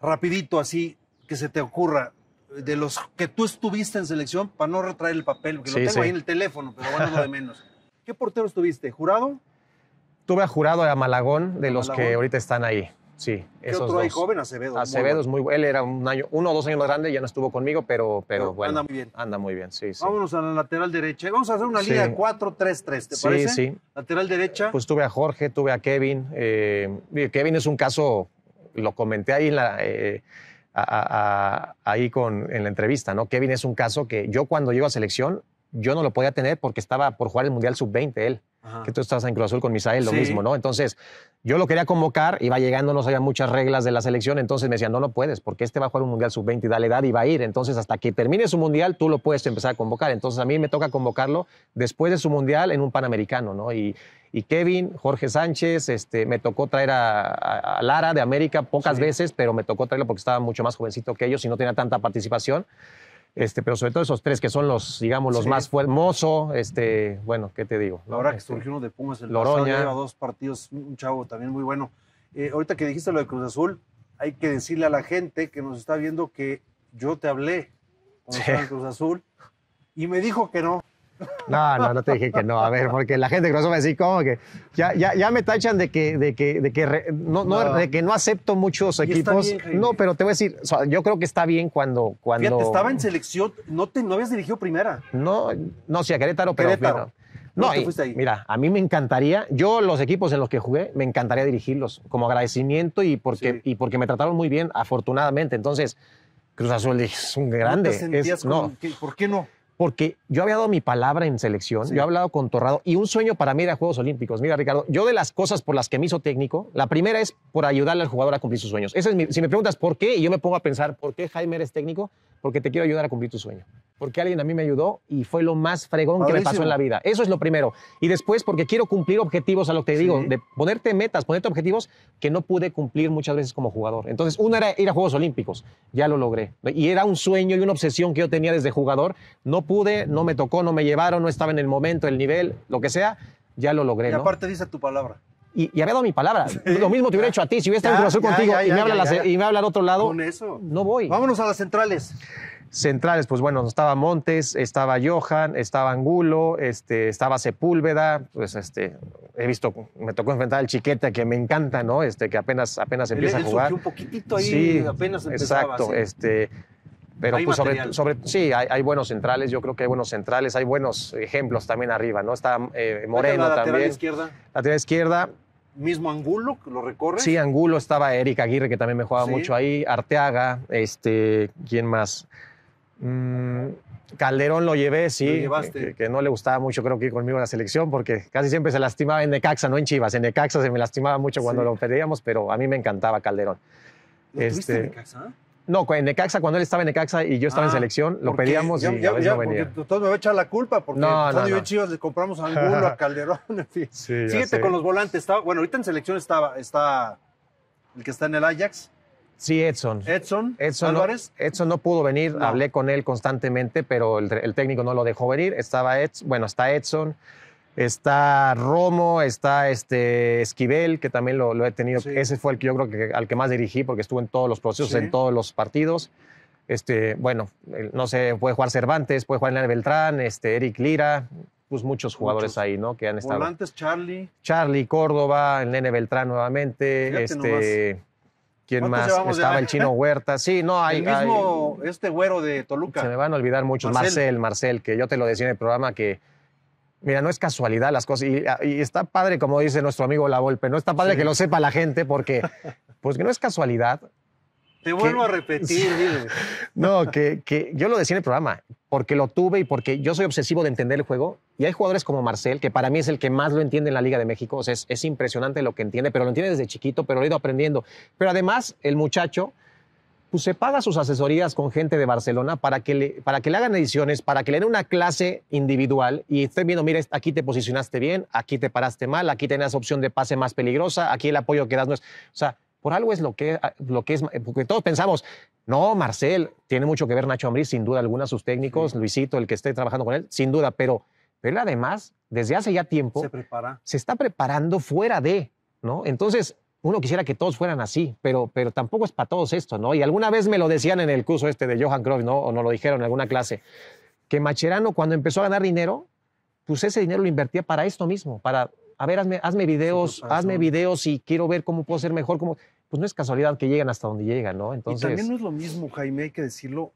rapidito así, que se te ocurra de los que tú estuviste en selección, para no retraer el papel, porque lo tengo ahí en el teléfono, pero bueno, no de menos. ¿Qué portero estuviste? ¿Jurado? Tuve a jurado a Malagón, de los que ahorita están ahí. Sí, ¿Qué esos otro ahí joven? Acevedo. Acevedo es muy bueno. Él era un año, uno o dos años más grande, ya no estuvo conmigo, pero, pero, bueno. Anda muy bien. Anda muy bien, sí, sí. Vámonos a la lateral derecha. Vamos a hacer una línea 4-3-3, ¿te parece? Sí, sí. Lateral derecha. Pues tuve a Jorge, tuve a Kevin. Eh, Kevin es un caso, lo comenté ahí en la. Eh, ahí con, en la entrevista, ¿no? Kevin es un caso que yo cuando llego a selección, yo no lo podía tener porque estaba por jugar el Mundial Sub-20 él. Que tú estabas en Cruz Azul con Misael, lo mismo, ¿no? Entonces, yo lo quería convocar, iba llegando, no sabía muchas reglas de la selección, entonces me decían, no, lo puedes, porque este va a jugar un Mundial Sub-20 y da la edad y va a ir. Entonces, hasta que termine su Mundial, tú lo puedes empezar a convocar. Entonces, a mí me toca convocarlo después de su Mundial en un Panamericano, ¿no? Y, y Kevin, Jorge Sánchez, este, me tocó traer a, Lara de América pocas veces, pero me tocó traerlo porque estaba mucho más jovencito que ellos y no tenía tanta participación. Este, pero sobre todo esos tres que son los, digamos, los más fuertes. este, bueno, ¿qué te digo? La Ahora que este, surgió uno de Pumas, el Loroña. lleva dos partidos, un chavo también muy bueno. Eh, ahorita que dijiste lo de Cruz Azul, hay que decirle a la gente que nos está viendo que yo te hablé con Cruz Azul y me dijo que no. No, no, no te dije que no. A ver, porque la gente de ¿cómo que? Ya, ya, ya me tachan de que, de que, de que no, de que no acepto muchos equipos. no, pero te voy a decir, yo creo que está bien cuando. cuando... Fíjate, estaba en selección, no, te, no habías dirigido primera. No, no, si a Querétaro, pero. Querétaro. No, mira, a mí me encantaría, yo los equipos en los que jugué, me encantaría dirigirlos como agradecimiento y porque, y porque me trataron muy bien, afortunadamente. Entonces, Cruz Azul es un grande. ¿Por qué no? porque yo había dado mi palabra en selección, yo he hablado con Torrado y un sueño para mí era Juegos Olímpicos. Mira, Ricardo, yo de las cosas por las que me hizo técnico, la primera es por ayudarle al jugador a cumplir sus sueños. es si me preguntas por qué, yo me pongo a pensar, ¿por qué Jaime eres técnico? Porque te quiero ayudar a cumplir tu sueño. Porque alguien a mí me ayudó y fue lo más fregón que me pasó en la vida. Eso es lo primero. Y después, porque quiero cumplir objetivos a lo que te digo, de ponerte metas, ponerte objetivos que no pude cumplir muchas veces como jugador. Entonces, uno era ir a Juegos Olímpicos, ya lo logré. Y era un sueño y una obsesión que yo tenía desde jugador. No pude, no me tocó, no me llevaron, no estaba en el momento, el nivel, lo que sea, ya lo logré. Y aparte dice tu palabra. Y, había dado mi palabra. Lo mismo te hubiera hecho a ti. Si hubiera estado en contigo y, me habla y, otro lado, eso. no voy. Vámonos a las centrales. Centrales, pues bueno, estaba Montes, estaba Johan, estaba Angulo, este, estaba Sepúlveda, pues este, he visto, me tocó enfrentar al Chiqueta, que me encanta, ¿no? Este, que apenas, apenas empieza a jugar. un poquitito ahí, apenas empezaba. Exacto, este pero pues sobre, sí, hay, buenos centrales, yo creo que hay buenos centrales, hay buenos ejemplos también arriba, ¿no? Está eh, Moreno la también. izquierda? Lateral izquierda. ¿Mismo Angulo lo recorre? Sí, Angulo, estaba Eric Aguirre, que también me jugaba mucho ahí, Arteaga, este, ¿quién más? Mm, Calderón lo llevé, sí, que, no le gustaba mucho creo que ir conmigo a la selección porque casi siempre se lastimaba en Necaxa, no en Chivas, en Necaxa se me lastimaba mucho cuando lo perdíamos, pero a mí me encantaba Calderón. ¿Lo este, en Necaxa? No, en Necaxa, cuando él estaba en Necaxa y yo estaba en ah, selección, lo pedíamos y ya, no venía. Entonces me va a echar la culpa porque no, no, no. Chivas le compramos a a Calderón, en Síguete con los volantes. estaba bueno, ahorita en selección estaba está el que está en el Ajax. Sí, Edson. Edson. Edson Álvarez. Edson no pudo venir, hablé con él constantemente, pero el, el técnico no lo dejó venir. Estaba Edson, bueno, está Edson. Está Romo, está este Esquivel, que también lo, he tenido. Ese fue el que yo creo que al que más dirigí porque estuvo en todos los procesos, en todos los partidos. Este, bueno, no sé, puede jugar Cervantes, puede jugar Lene Beltrán, este, Eric Lira, pues muchos jugadores ahí, ¿no? Que han estado. Cervantes Charlie. Charlie, Córdoba, el Nene Beltrán nuevamente. este. ¿Quién más? Estaba el chino Huerta. Sí, no, hay. El mismo, este güero de Toluca. Se me van a olvidar muchos. Marcel, Marcel, que yo te lo decía en el programa que Mira, no es casualidad las cosas. Y, está padre, como dice nuestro amigo La Volpe, no está padre que lo sepa la gente porque, pues que no es casualidad. Te vuelvo a repetir, No, que, yo lo decía en el programa, porque lo tuve y porque yo soy obsesivo de entender el juego. Y hay jugadores como Marcel, que para mí es el que más lo entiende en la Liga de México. O sea, es, es impresionante lo que entiende, pero lo entiende desde chiquito, pero lo he ido aprendiendo. Pero además, el muchacho pues se paga sus asesorías con gente de Barcelona para que, le, para que le hagan ediciones, para que le den una clase individual y estén viendo, mira, aquí te posicionaste bien, aquí te paraste mal, aquí tenías opción de pase más peligrosa, aquí el apoyo que das no es... O sea, por algo es lo que, lo que es, porque todos pensamos, no, Marcel, tiene mucho que ver Nacho Ambriz, sin duda alguna, sus técnicos, Luisito, el que esté trabajando con él, sin duda, pero, pero él además, desde hace ya tiempo, se, prepara. se está preparando fuera de, ¿no? Entonces, uno quisiera que todos fueran así, pero, pero tampoco es para todos esto, ¿no? Y alguna vez me lo decían en el curso este de Johan Cruyff, ¿no? O nos lo dijeron en alguna clase, que Macherano cuando empezó a ganar dinero, pues ese dinero lo invertía para esto mismo, para, a ver, hazme, pues, videos, hazme videos y quiero ver cómo puedo ser mejor, como Pues no es casualidad que lleguen hasta donde llegan, ¿no? Entonces... Y también no es lo mismo, Jaime, hay que decirlo,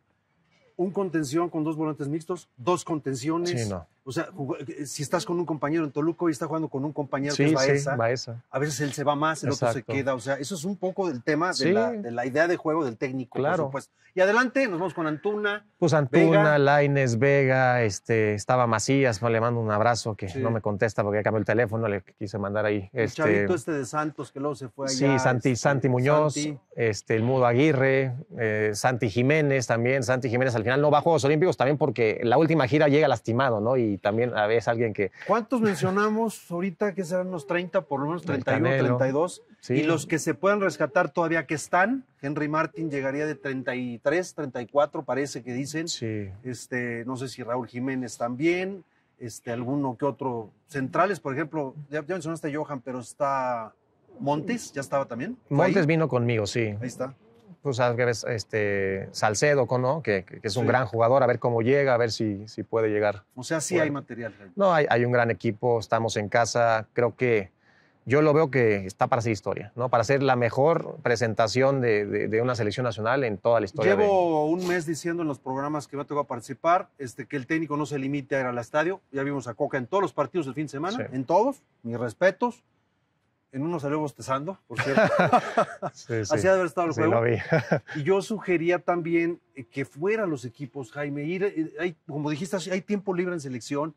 un contención con dos volantes mixtos, dos contenciones. Sí, no. O sea, eh, si estás con un compañero en Toluco y está jugando con un compañero de que es Baeza, a veces él se va más, el otro se queda. O sea, eso es un poco del tema de, la, idea de juego del técnico, claro. y adelante, nos vamos con Antuna. Pues Antuna, Laines, Vega, este, estaba Macías, pues le mando un abrazo que no me contesta porque cambió el teléfono, le quise mandar ahí. El este, chavito este de Santos que luego se fue allá. Sí, este, Santi, Muñoz, Este, el Mudo Aguirre, eh, Santi Jiménez también. Santi Jiménez al final no va a Juegos Olímpicos también porque la última gira llega lastimado, ¿no? Y y también ah, a veces alguien que... ¿Cuántos mencionamos ahorita que serán unos 30, por lo menos 31, 32? Y los que se puedan rescatar todavía que están, Henry Martin llegaría de 33, 34 parece que dicen. Sí. Este, no sé si Raúl Jiménez también, este, alguno que otro. Centrales, por ejemplo, ya, mencionaste Johan, pero está... Montes, ¿ya estaba también? Montes vino conmigo, sí. Ahí está pues este, Salcedo, ¿no? que, que es un gran jugador, a ver cómo llega, a ver si, si puede llegar. O sea, sí hay material. No, hay, hay, un gran equipo, estamos en casa, creo que yo lo veo que está para hacer historia, ¿no? para hacer la mejor presentación de, una selección nacional en toda la historia. Llevo un mes diciendo en los programas que me tengo a participar este, que el técnico no se limite a ir al estadio, ya vimos a Coca en todos los partidos del fin de semana, en todos, mis respetos. En uno salió bostezando, por cierto. Así de haber estado el juego. y yo sugería también eh, que fueran los equipos, Jaime. Ir, eh, como dijiste, hay tiempo libre en selección.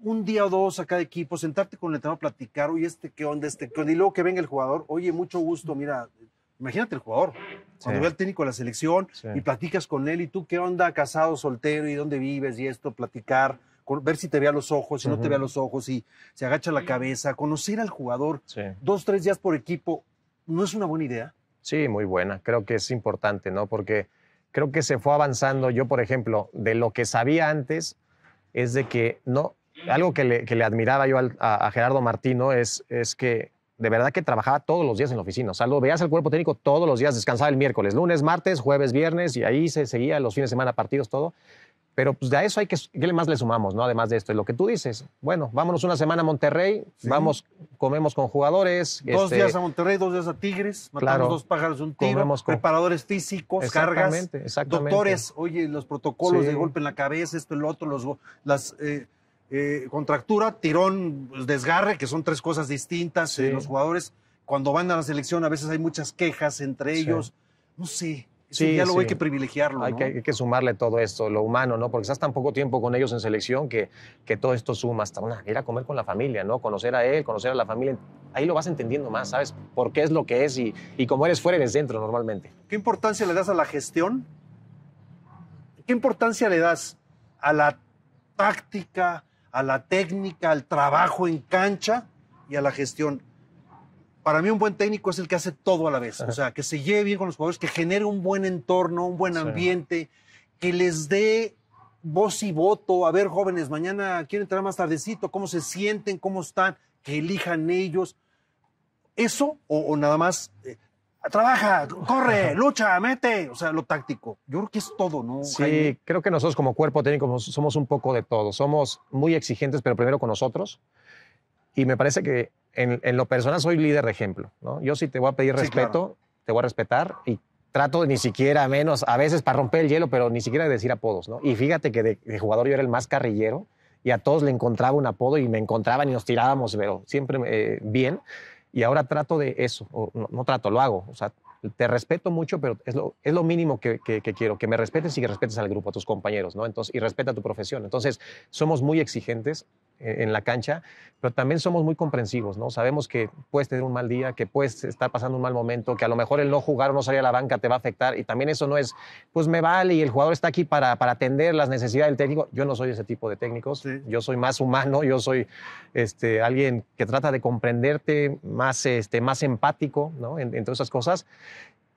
Un día o dos a cada equipo, sentarte con el entrenador, platicar, oye, este qué onda, este qué onda. Y luego que venga el jugador, oye, mucho gusto, mira, imagínate el jugador. Cuando ve al técnico de la selección y platicas con él, y tú qué onda, casado, soltero, y dónde vives, y esto, platicar ver si te ve a los ojos, si no te ve a los ojos, si se agacha la cabeza, conocer al jugador dos, tres días por equipo, ¿no es una buena idea? Sí, muy buena. Creo que es importante, ¿no? Porque creo que se fue avanzando. Yo, por ejemplo, de lo que sabía antes es de que no. Algo que le, admiraba yo a, Gerardo Martino es, es que de verdad que trabajaba todos los días en la oficina. O sea, lo veías al cuerpo técnico todos los días, descansaba el miércoles, lunes, martes, jueves, viernes, y ahí se seguía los fines de semana partidos, todo. Pero pues a eso hay que, ¿qué más le sumamos, no? Además de esto, es lo que tú dices. Bueno, vámonos una semana a Monterrey, vamos, comemos con jugadores. Dos este días a Monterrey, dos días a Tigres, matamos dos pájaros de un tiro, preparadores físicos, cargas, doctores, oye, los protocolos de golpe en la cabeza, esto, el otro, los, las eh, eh, contractura, tirón, pues, desgarre, que son tres cosas distintas. Eh, los jugadores, cuando van a la selección, a veces hay muchas quejas entre ellos. No sé, sí, hay que privilegiarlo. Hay, que, sumarle todo esto, lo humano, ¿no? Porque estás tan poco tiempo con ellos en selección que, que todo esto suma hasta una, ir a comer con la familia, ¿no? Conocer a él, conocer a la familia. Ahí lo vas entendiendo más, ¿sabes? Por qué es lo que es y, y cómo eres fuera del centro normalmente. ¿Qué importancia le das a la gestión? ¿Qué importancia le das a la táctica, a la técnica, al trabajo en cancha y a la gestión? para mí un buen técnico es el que hace todo a la vez. O sea, que se lleve bien con los jugadores, que genere un buen entorno, un buen ambiente, que les dé voz y voto. A ver, jóvenes, mañana quieren entrar más tardecito, cómo se sienten, cómo están, que elijan ellos. Eso o, nada más... Eh, trabaja, corre, lucha, mete, o sea, lo táctico. Yo creo que es todo, ¿no? Sí, creo que nosotros como cuerpo técnico somos un poco de todo. Somos muy exigentes, pero primero con nosotros. Y me parece que en, lo personal soy líder de ejemplo, Yo sí si te voy a pedir respeto, te voy a respetar y trato ni siquiera menos, a veces para romper el hielo, pero ni siquiera decir apodos, ¿no? Y fíjate que de, jugador yo era el más carrillero y a todos le encontraba un apodo y me encontraban y nos tirábamos, pero siempre eh, bien. Y ahora trato de eso, no, trato, lo hago. O sea, te respeto mucho, pero es lo, es lo mínimo que, quiero, que me respetes y que respetes al grupo, a tus compañeros, ¿no? Entonces, y respeta tu profesión. Entonces, somos muy exigentes en la cancha, pero también somos muy comprensivos, ¿no? Sabemos que puedes tener un mal día, que puedes estar pasando un mal momento, que a lo mejor el no jugar o no salir a la banca te va a afectar y también eso no es, pues me vale y el jugador está aquí para, para atender las necesidades del técnico. Yo no soy ese tipo de técnicos, yo soy más humano, yo soy este, alguien que trata de comprenderte, más, este, más empático, ¿no? En, en todas esas cosas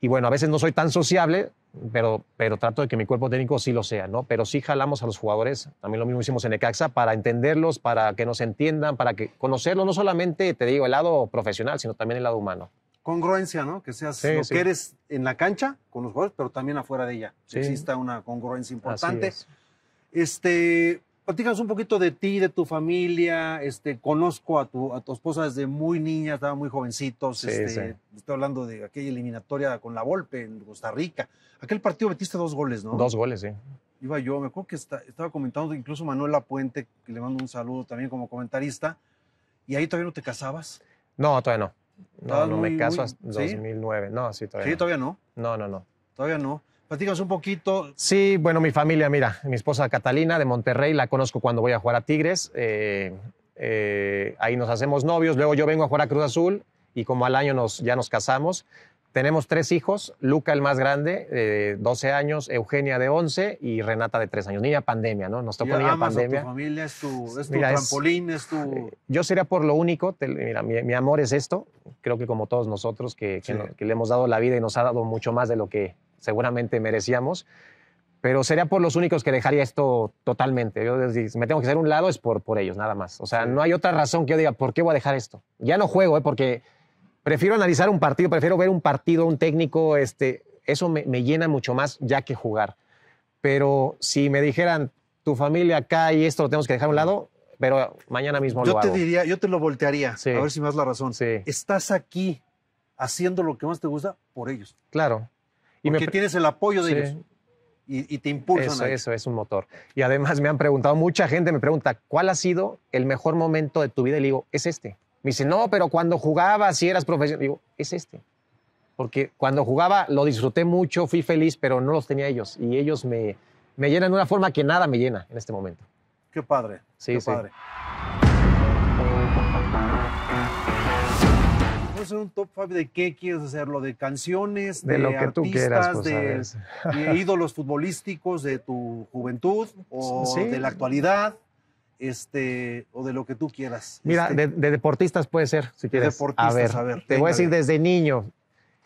y bueno, a veces no soy tan sociable, pero, pero trato de que mi cuerpo técnico sí lo sea, ¿no? Pero sí jalamos a los jugadores, también lo mismo hicimos en Ecaxa, para entenderlos, para que nos entiendan, para que conocerlos, no solamente, te digo, el lado profesional, sino también el lado humano. Congruencia, ¿no? Que seas lo que eres en la cancha con los jugadores, pero también afuera de ella. Sí. Exista una congruencia importante. Este, Platícanos un poquito de ti, de tu familia. Este, conozco a tu, esposa desde muy niña, estaba muy jovencitos. Este, estoy hablando de aquella eliminatoria con la Volpe en Costa Rica. Aquel partido metiste dos goles, ¿no? Dos goles, sí. Iba yo, me acuerdo que estaba comentando incluso Manuel Puente, que le mando un saludo también como comentarista. ¿Y ahí todavía no te casabas? No, todavía no. No, me caso hasta 2009. No, sí, todavía. Sí, todavía no. No, no, no. Todavía no. Platícanos un poquito. Sí, bueno, mi familia, mira, mi esposa Catalina de Monterrey, la conozco cuando voy a jugar a Tigres. Eh, eh, ahí nos hacemos novios, luego yo vengo a jugar a Cruz Azul y como al año nos, ya nos casamos. Tenemos tres hijos, Luca el más grande, eh, de 12 años, Eugenia de 11 y Renata de 3 años. Niña pandemia, ¿no? Nos tocó niña pandemia. A tu familia, es tu, es trampolín, es, tu... Yo sería por lo único, mira, mi, amor es esto, creo que como todos nosotros que, que, le hemos dado la vida y nos ha dado mucho más de lo que, seguramente merecíamos, pero sería por los únicos que dejaría esto totalmente. Yo, si me tengo que hacer un lado, es por, por ellos, nada más. O sea, no hay otra razón que yo diga, ¿por qué voy a dejar esto? Ya no juego, ¿eh? porque prefiero analizar un partido, prefiero ver un partido, un técnico, este, eso me, llena mucho más ya que jugar. Pero si me dijeran, tu familia acá y esto lo tenemos que dejar un lado, pero mañana mismo yo Yo te diría, yo te lo voltearía, a ver si me la razón. Estás aquí haciendo lo que más te gusta por ellos. Claro. Y Porque tienes el apoyo de ellos. Y, te impulsan. Eso, eso es un motor. Y además me han preguntado, mucha gente me pregunta, ¿cuál ha sido el mejor momento de tu vida? Y le digo, es este. Me dice, no, pero cuando jugabas, si eras profesional. Digo, es este. Porque cuando jugaba lo disfruté mucho, fui feliz, pero no los tenía ellos. Y ellos me, me llenan de una forma que nada me llena en este momento. Qué padre. Sí, qué sí. padre. un top five de qué quieres hacerlo, de canciones, de, lo que tú quieras, pues, de, ídolos futbolísticos de tu juventud o de la actualidad. Este, o de lo que tú quieras. Mira, este, de, deportistas puede ser, si quieres. Deportistas, a ver, te voy a decir desde niño,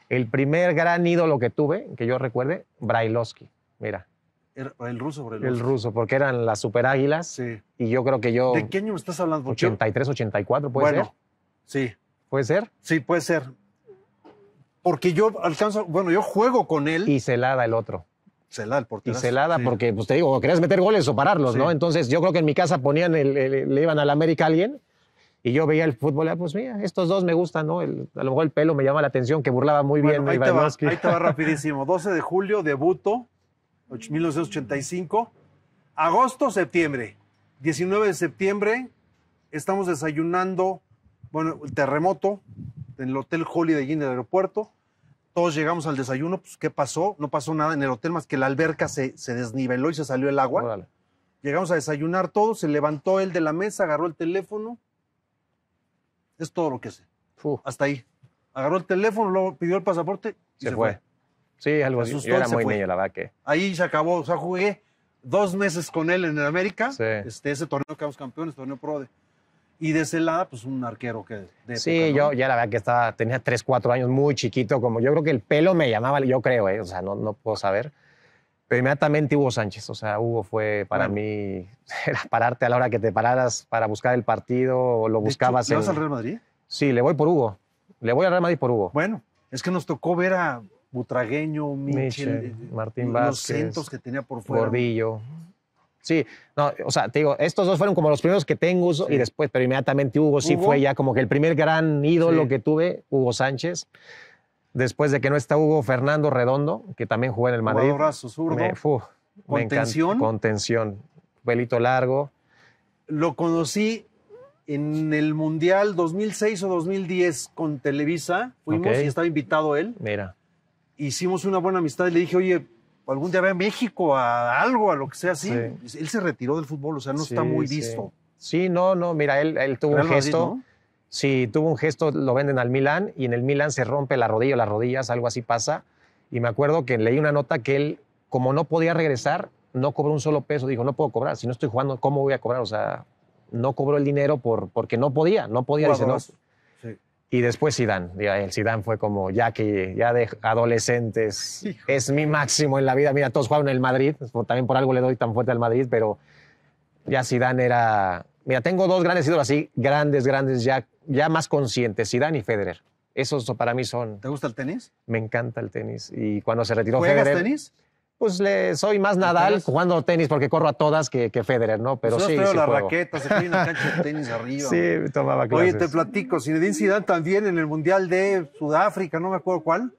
el primer gran ídolo que tuve, que yo recuerde, Brailovsky. Mira. El, ruso, Brailovsky. El ruso, porque eran las super águilas. Y yo creo que yo. ¿De qué año me estás hablando? 83, 84, puede bueno, ser. Sí. ¿Puede ser? Sí, puede ser. Porque yo alcanzo, bueno, yo juego con él. Y se el otro. Celada, el portero. Y celada, porque pues te digo, querías meter goles o pararlos, ¿no? Entonces yo creo que en mi casa ponían, el, le iban al América alguien y yo veía el fútbol, ah, pues mira, estos dos me gustan, ¿no? El, a lo mejor el pelo me llama la atención, que burlaba muy bien. Ahí te, va, ahí te, va, rapidísimo. 12 de julio, debuto, 1985. Agosto, septiembre. 19 de septiembre, estamos desayunando bueno, el terremoto en el Hotel Holiday Inn del aeropuerto. Todos llegamos al desayuno, pues ¿qué pasó? No pasó nada en el hotel más que la alberca se, se desniveló y se salió el agua. Llegamos a desayunar todos, se levantó él de la mesa, agarró el teléfono. Es todo lo que sé. Hasta ahí. Agarró el teléfono, luego pidió el pasaporte. Y se, fue. Sí, algo así. Yo era muy niño, la verdad que. Ahí se acabó. O sea, jugué dos meses con él en el América. Este, ese torneo que campeones, torneo pro de... Y ese lado, pues un arquero que... sí, yo ya la verdad que estaba, tenía 3, 4 años, muy chiquito, como yo creo que el pelo me llamaba, yo creo, eh, o sea, no, puedo saber. Pero inmediatamente Hugo Sánchez, o sea, Hugo fue para mí, era pararte a la hora que te pararas para buscar el partido, o lo buscabas... ¿Le vas al Real Madrid? Sí, le voy por Hugo, le voy al Real Madrid por Hugo. Bueno, es que nos tocó ver a Butragueño, Michel, Martín Vázquez, los centros que tenía por fuera. Gordillo, Sí, no, o sea, te digo, estos dos fueron como los primeros que tengo y después, pero inmediatamente Hugo, sí fue ya como que el primer gran ídolo que tuve, Hugo Sánchez. Después de que no está Hugo Fernando Redondo, que también jugó en el Madrid. Jugadorazo, zurdo. Me, ¿Con contención. Con contención. Pelito largo. Lo conocí en el Mundial 2006 o 2010 con Televisa. Fuimos y estaba invitado él. Mira. Hicimos una buena amistad. y Le dije, oye, algún día ve a México, a algo, a lo que sea así. Sí. Él se retiró del fútbol, o sea, no está muy visto. Sí. no, no, mira, él, tuvo un gesto. Si Sí, tuvo un gesto, lo venden al Milan, y en el Milan se rompe la rodilla o las rodillas, algo así pasa. Y me acuerdo que leí una nota que él, como no podía regresar, no cobró un solo peso. Dijo, no puedo cobrar, si no estoy jugando, ¿cómo voy a cobrar? O sea, no cobró el dinero por, porque no podía, no podía. Dice, no, y después Zidane. El Zidane fue como, ya que ya de adolescentes es mi máximo en la vida. Mira, todos jugaron en el Madrid. También por algo le doy tan fuerte al Madrid, pero ya Zidane era... Mira, tengo dos grandes ídolos así, grandes, grandes, ya, ya más conscientes, Zidane y Federer. Esos para mí son... ¿Te gusta el tenis? Me encanta el tenis. Y cuando se retiró ¿Juegas Federer... tenis? pues le, soy más Nadal jugando tenis porque corro a todas que, Federer, ¿no? Pero pues sí, sí, sí la raqueta, se pone una cancha de tenis arriba. Sí, tomaba clases. Oye, te platico, Zinedine Zidane también en el Mundial de Sudáfrica, no me acuerdo cuál,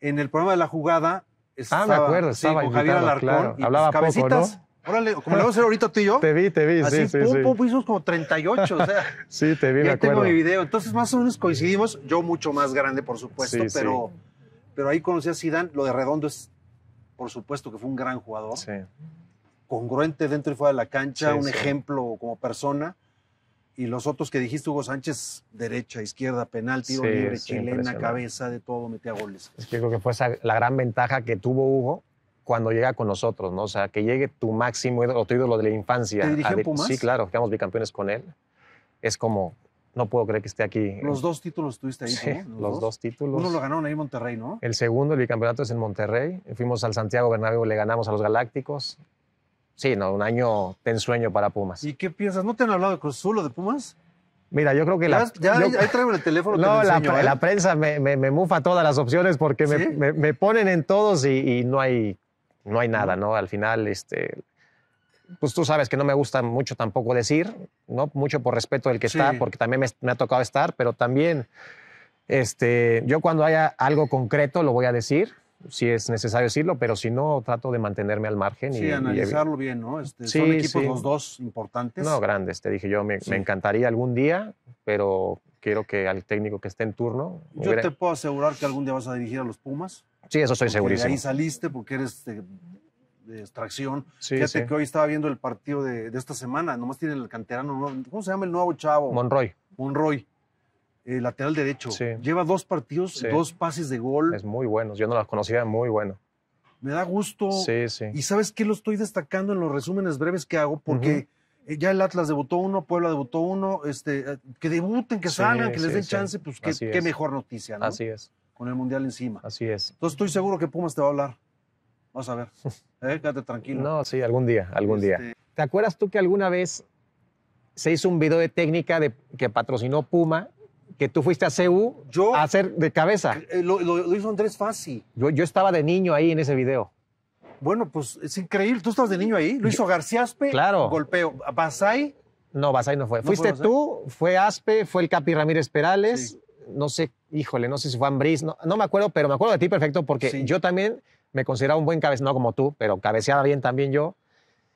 en el programa de la jugada ah, estaba, acuerdo, sí, con Javier Alarcón Hablaba poco, cabecitas. ¿no? Órale, como lo vamos a hacer ahorita tú y yo. Te vi, te vi, así, sí, pum, pum, hicimos como 38, o sea. sí, te vi, me acuerdo. tengo mi video. Entonces, más o menos coincidimos. Yo mucho más grande, por supuesto, pero, pero ahí conocí a Zidane. Lo de Redondo es por supuesto que fue un gran jugador. Congruente dentro y fuera de la cancha, un ejemplo como persona. Y los otros que dijiste, Hugo Sánchez, derecha, izquierda, penal, tiro libre, chilena, cabeza, de todo, metía goles. Es que creo que fue la gran ventaja que tuvo Hugo cuando llega con nosotros, ¿no? O sea, que llegue tu máximo ídolo, tu ídolo de la infancia. Sí, claro, quedamos bicampeones con él. Es como, no puedo creer que esté aquí. Eh. Los dos títulos tuviste ahí, sí, Los, dos? títulos. Uno lo ganaron ahí en Monterrey, ¿no? El segundo, el bicampeonato, es en Monterrey. Fuimos al Santiago Bernabéu, le ganamos a los Galácticos. Sí, no, un año de ensueño para Pumas. ¿Y qué piensas? ¿No te han hablado de Cruz de Pumas? Mira, yo creo que la. Ya, ahí traigo el teléfono. No, ¿eh? la, prensa me, mufa todas las opciones porque me, ponen en todos y, no hay, no hay nada, ¿no? Al final, este, pues tú sabes que no me gusta mucho tampoco decir, ¿no? Mucho por respeto del que está, porque también me, ha tocado estar, pero también, este, yo cuando haya algo concreto lo voy a decir, si es necesario decirlo, pero si no, trato de mantenerme al margen. Sí, analizarlo bien, ¿no? Este, son equipos los dos importantes. No, grandes, te dije yo, me, encantaría algún día, pero quiero que al técnico que esté en turno... Yo te puedo asegurar que algún día vas a dirigir a los Pumas. Sí, eso soy seguro. ahí saliste porque eres... Eh, de extracción. Fíjate que hoy estaba viendo el partido de, esta semana, nomás tiene el canterano, ¿cómo se llama el nuevo chavo? Monroy. Monroy. Eh, lateral derecho. Lleva dos partidos, dos pases de gol. Es muy bueno, yo no las conocía, muy bueno. Me da gusto. Sí, sí. Y sabes qué lo estoy destacando en los resúmenes breves que hago, porque eh, ya el Atlas debutó uno, Puebla debutó uno, este, eh, que debuten, que salgan, que les den chance, pues qué mejor noticia, ¿no? Así es. Con el Mundial encima. Así es. Entonces estoy seguro que Pumas te va a hablar. Vamos a ver. Eh, quédate tranquilo. No, sí, algún día, algún día. Este, ¿Te acuerdas tú que alguna vez se hizo un video de técnica que patrocinó Puma, que tú fuiste a CU a hacer de cabeza. Eh, eh, lo, hizo Andrés Fassi. Yo, yo, estaba de niño ahí en ese video. Bueno, pues es increíble. Tú estabas de niño ahí. Lo hizo García Aspe. Claro. Golpeo. Basay. No, Basay no fue. Fuiste tú, fue Aspe, fue el Capi Ramírez Perales. No sé, híjole, no sé si fue Ambris. No, me acuerdo, pero me acuerdo de ti perfecto porque yo también me consideraba un buen cabeceador, como tú, pero cabeceaba bien también yo.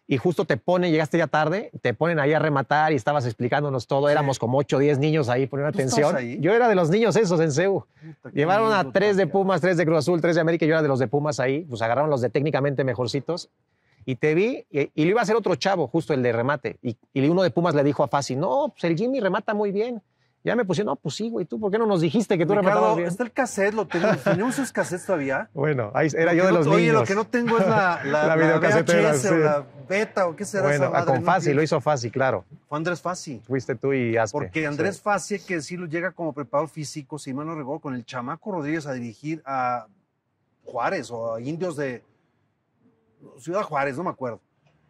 Y justo te ponen, llegaste ya tarde, te ponen ahí a rematar y estabas explicándonos todo. Éramos como 8 o 10 niños ahí poniendo atención. Yo era de los niños esos en CEU. Llevaron a tres de Pumas, tres de Cruz Azul, tres de América y yo era de los de Pumas ahí. Pues agarraron los de técnicamente mejorcitos. Y te vi y, le lo iba a hacer otro chavo, justo el de remate. Y, y uno de Pumas le dijo a Fasi, no, pues el Jimmy remata muy bien. Ya me pusieron, no, pues sí, güey, ¿tú por qué no nos dijiste que tú Ricardo, bien? está el cassette, lo tenemos, ¿tenemos esos cassettes todavía? Bueno, ahí era yo de los niños. Oye, lo que no tengo es la, la, la, VHS o la beta o qué será bueno, esa madre. con Fassi, lo hizo fácil claro. Fue Andrés Fassi. Fuiste tú y Aspe. Porque Andrés sí. que sí que llega como preparado físico, si mal no recuerdo, con el Chamaco Rodríguez a dirigir a Juárez o a Indios de Ciudad Juárez, no me acuerdo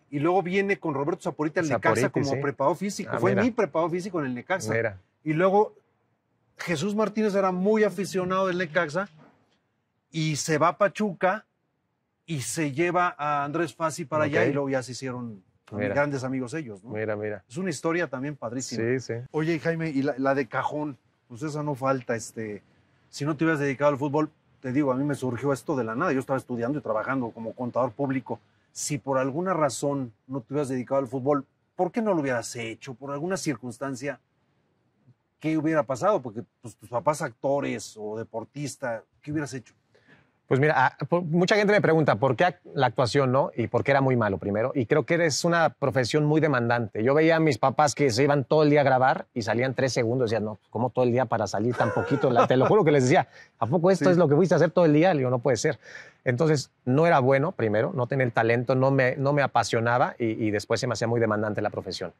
y luego viene con Roberto Zaporita el Necaxa como preparado físico. Ah, Fue mi preparado físico en el Necaxa. Y luego Jesús Martínez era muy aficionado del Necaxa y se va a Pachuca y se lleva a Andrés Fassi para allá y luego ya se hicieron ah, grandes amigos ellos. ¿no? Mira, mira. Es una historia también padrísima. Sí, sí. Oye, Jaime, y la, de cajón, pues esa no falta. Este, si no te hubieras dedicado al fútbol, te digo, a mí me surgió esto de la nada. Yo estaba estudiando y trabajando como contador público. Si por alguna razón no te hubieras dedicado al fútbol, ¿por qué no lo hubieras hecho? Por alguna circunstancia, ¿qué hubiera pasado? Porque pues, tus papás actores o deportistas, ¿qué hubieras hecho? Pues mira, ah, mucha gente me pregunta por qué la actuación, ¿no? Y por qué era muy malo primero. Y creo que eres una profesión muy demandante. Yo veía a mis papás que se iban todo el día a grabar y salían tres segundos. Decían, no, pues, ¿cómo todo el día para salir tan poquito? te lo juro que les decía, ¿a poco esto es lo que fuiste a hacer todo el día? Le digo, no puede ser. Entonces, no era bueno primero, no tenía el talento, no me, no me apasionaba y, y después se me hacía muy demandante la profesión.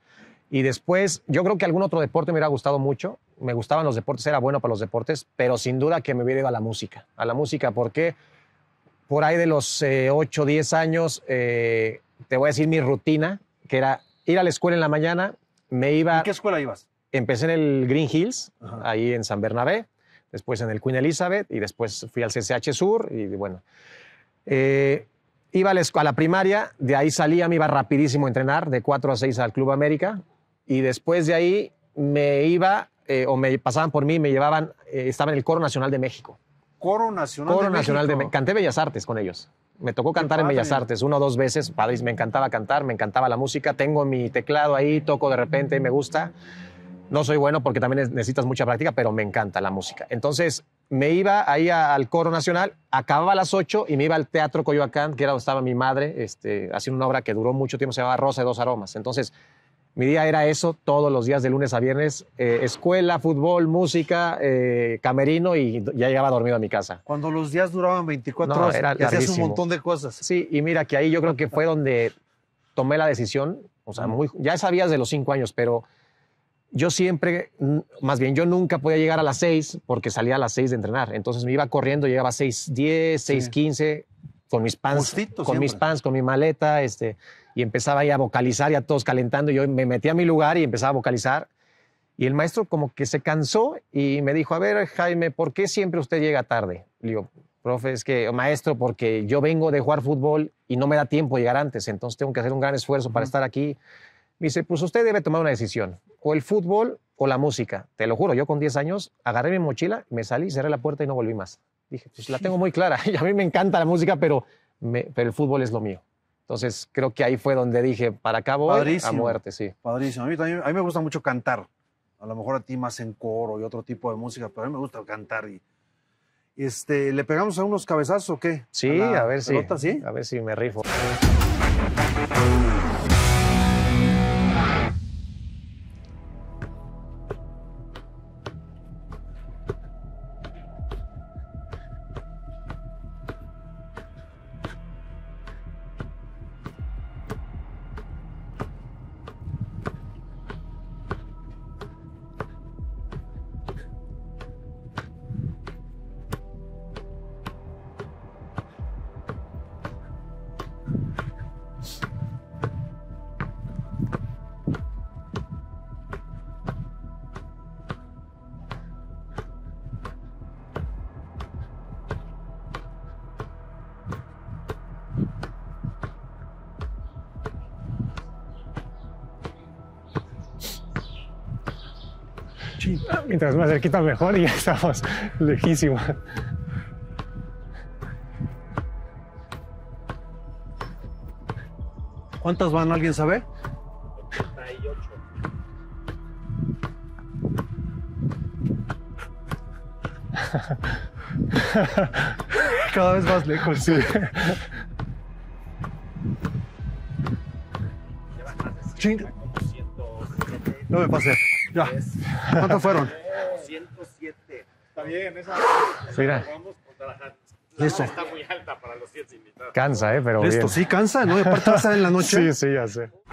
Y después, yo creo que algún otro deporte me hubiera gustado mucho. Me gustaban los deportes, era bueno para los deportes, pero sin duda que me hubiera ido a la música. A la música, porque por ahí de los 8, eh, 10 años, eh, te voy a decir mi rutina, que era ir a la escuela en la mañana, me iba... ¿En qué escuela ibas? Empecé en el Green Hills, ahí en San Bernabé, después en el Queen Elizabeth y después fui al CCH Sur y bueno. Eh, iba a la, a la primaria, de ahí salía, me iba rapidísimo a entrenar, de 4 a 6 al Club América, y después de ahí me iba eh, o me pasaban por mí me llevaban, eh, estaba en el Coro Nacional de México. Coro Nacional Coro de México. Canté Bellas Artes con ellos. Me tocó cantar en Bellas Artes una o dos veces, padres, me encantaba cantar, me encantaba la música, tengo mi teclado ahí, toco de repente, me gusta. No soy bueno porque también necesitas mucha práctica, pero me encanta la música. Entonces me iba ahí al Coro Nacional, acababa a las 8 y me iba al Teatro Coyoacán, que era donde estaba mi madre, este, haciendo una obra que duró mucho tiempo, se llamaba Rosa de dos Aromas. Entonces mi día era eso todos los días de lunes a viernes, eh, escuela, fútbol, música, eh, camerino y ya llegaba dormido a mi casa. Cuando los días duraban 24 horas, hacías un montón de cosas. Sí, y mira que ahí yo creo que fue donde tomé la decisión, o sea, ya sabías de los cinco años, pero yo siempre, más bien, yo nunca podía llegar a las seis porque salía a las seis de entrenar. Entonces me iba corriendo, llegaba a seis diez, seis quince, con mis pants, con mis pants, con mi maleta, este, y empezaba ahí a vocalizar y a todos calentando. yo me metí a mi lugar y empezaba a vocalizar. Y el maestro como que se cansó y me dijo, a ver, Jaime, ¿por qué siempre usted llega tarde? Le digo, profe, es que, maestro, porque yo vengo de jugar fútbol y no me da tiempo llegar antes, entonces tengo que hacer un gran esfuerzo para estar aquí. Me dice, pues usted debe tomar una decisión, o el fútbol o la música. Te lo juro, yo con 10 años agarré mi mochila, me salí, cerré la puerta y no volví más. Dije, pues la tengo muy clara, a mí me encanta la música, pero el fútbol es lo mío. Entonces creo que ahí fue donde dije, para acá a muerte, sí. Padrísimo. A mí, me gusta mucho cantar. A lo mejor a ti más en coro y otro tipo de música, pero a mí me gusta cantar y... Este, ¿Le pegamos a unos cabezazos o qué? Sí, a, ver si. ¿sí? A ver si me rifo. Mientras más cerquita mejor y ya estamos lejísimos. ¿Cuántas van? ¿Alguien sabe? 88. Cada vez más lejos, sí. No me pasé. Ya. ¿Cuántos fueron? 107. Está bien, esa. Mira. Listo. Está muy alta para los 100 invitados. Cansa, ¿eh? Pero. Esto sí cansa, ¿no? Y aparte vas en la noche. Sí, sí, ya sé.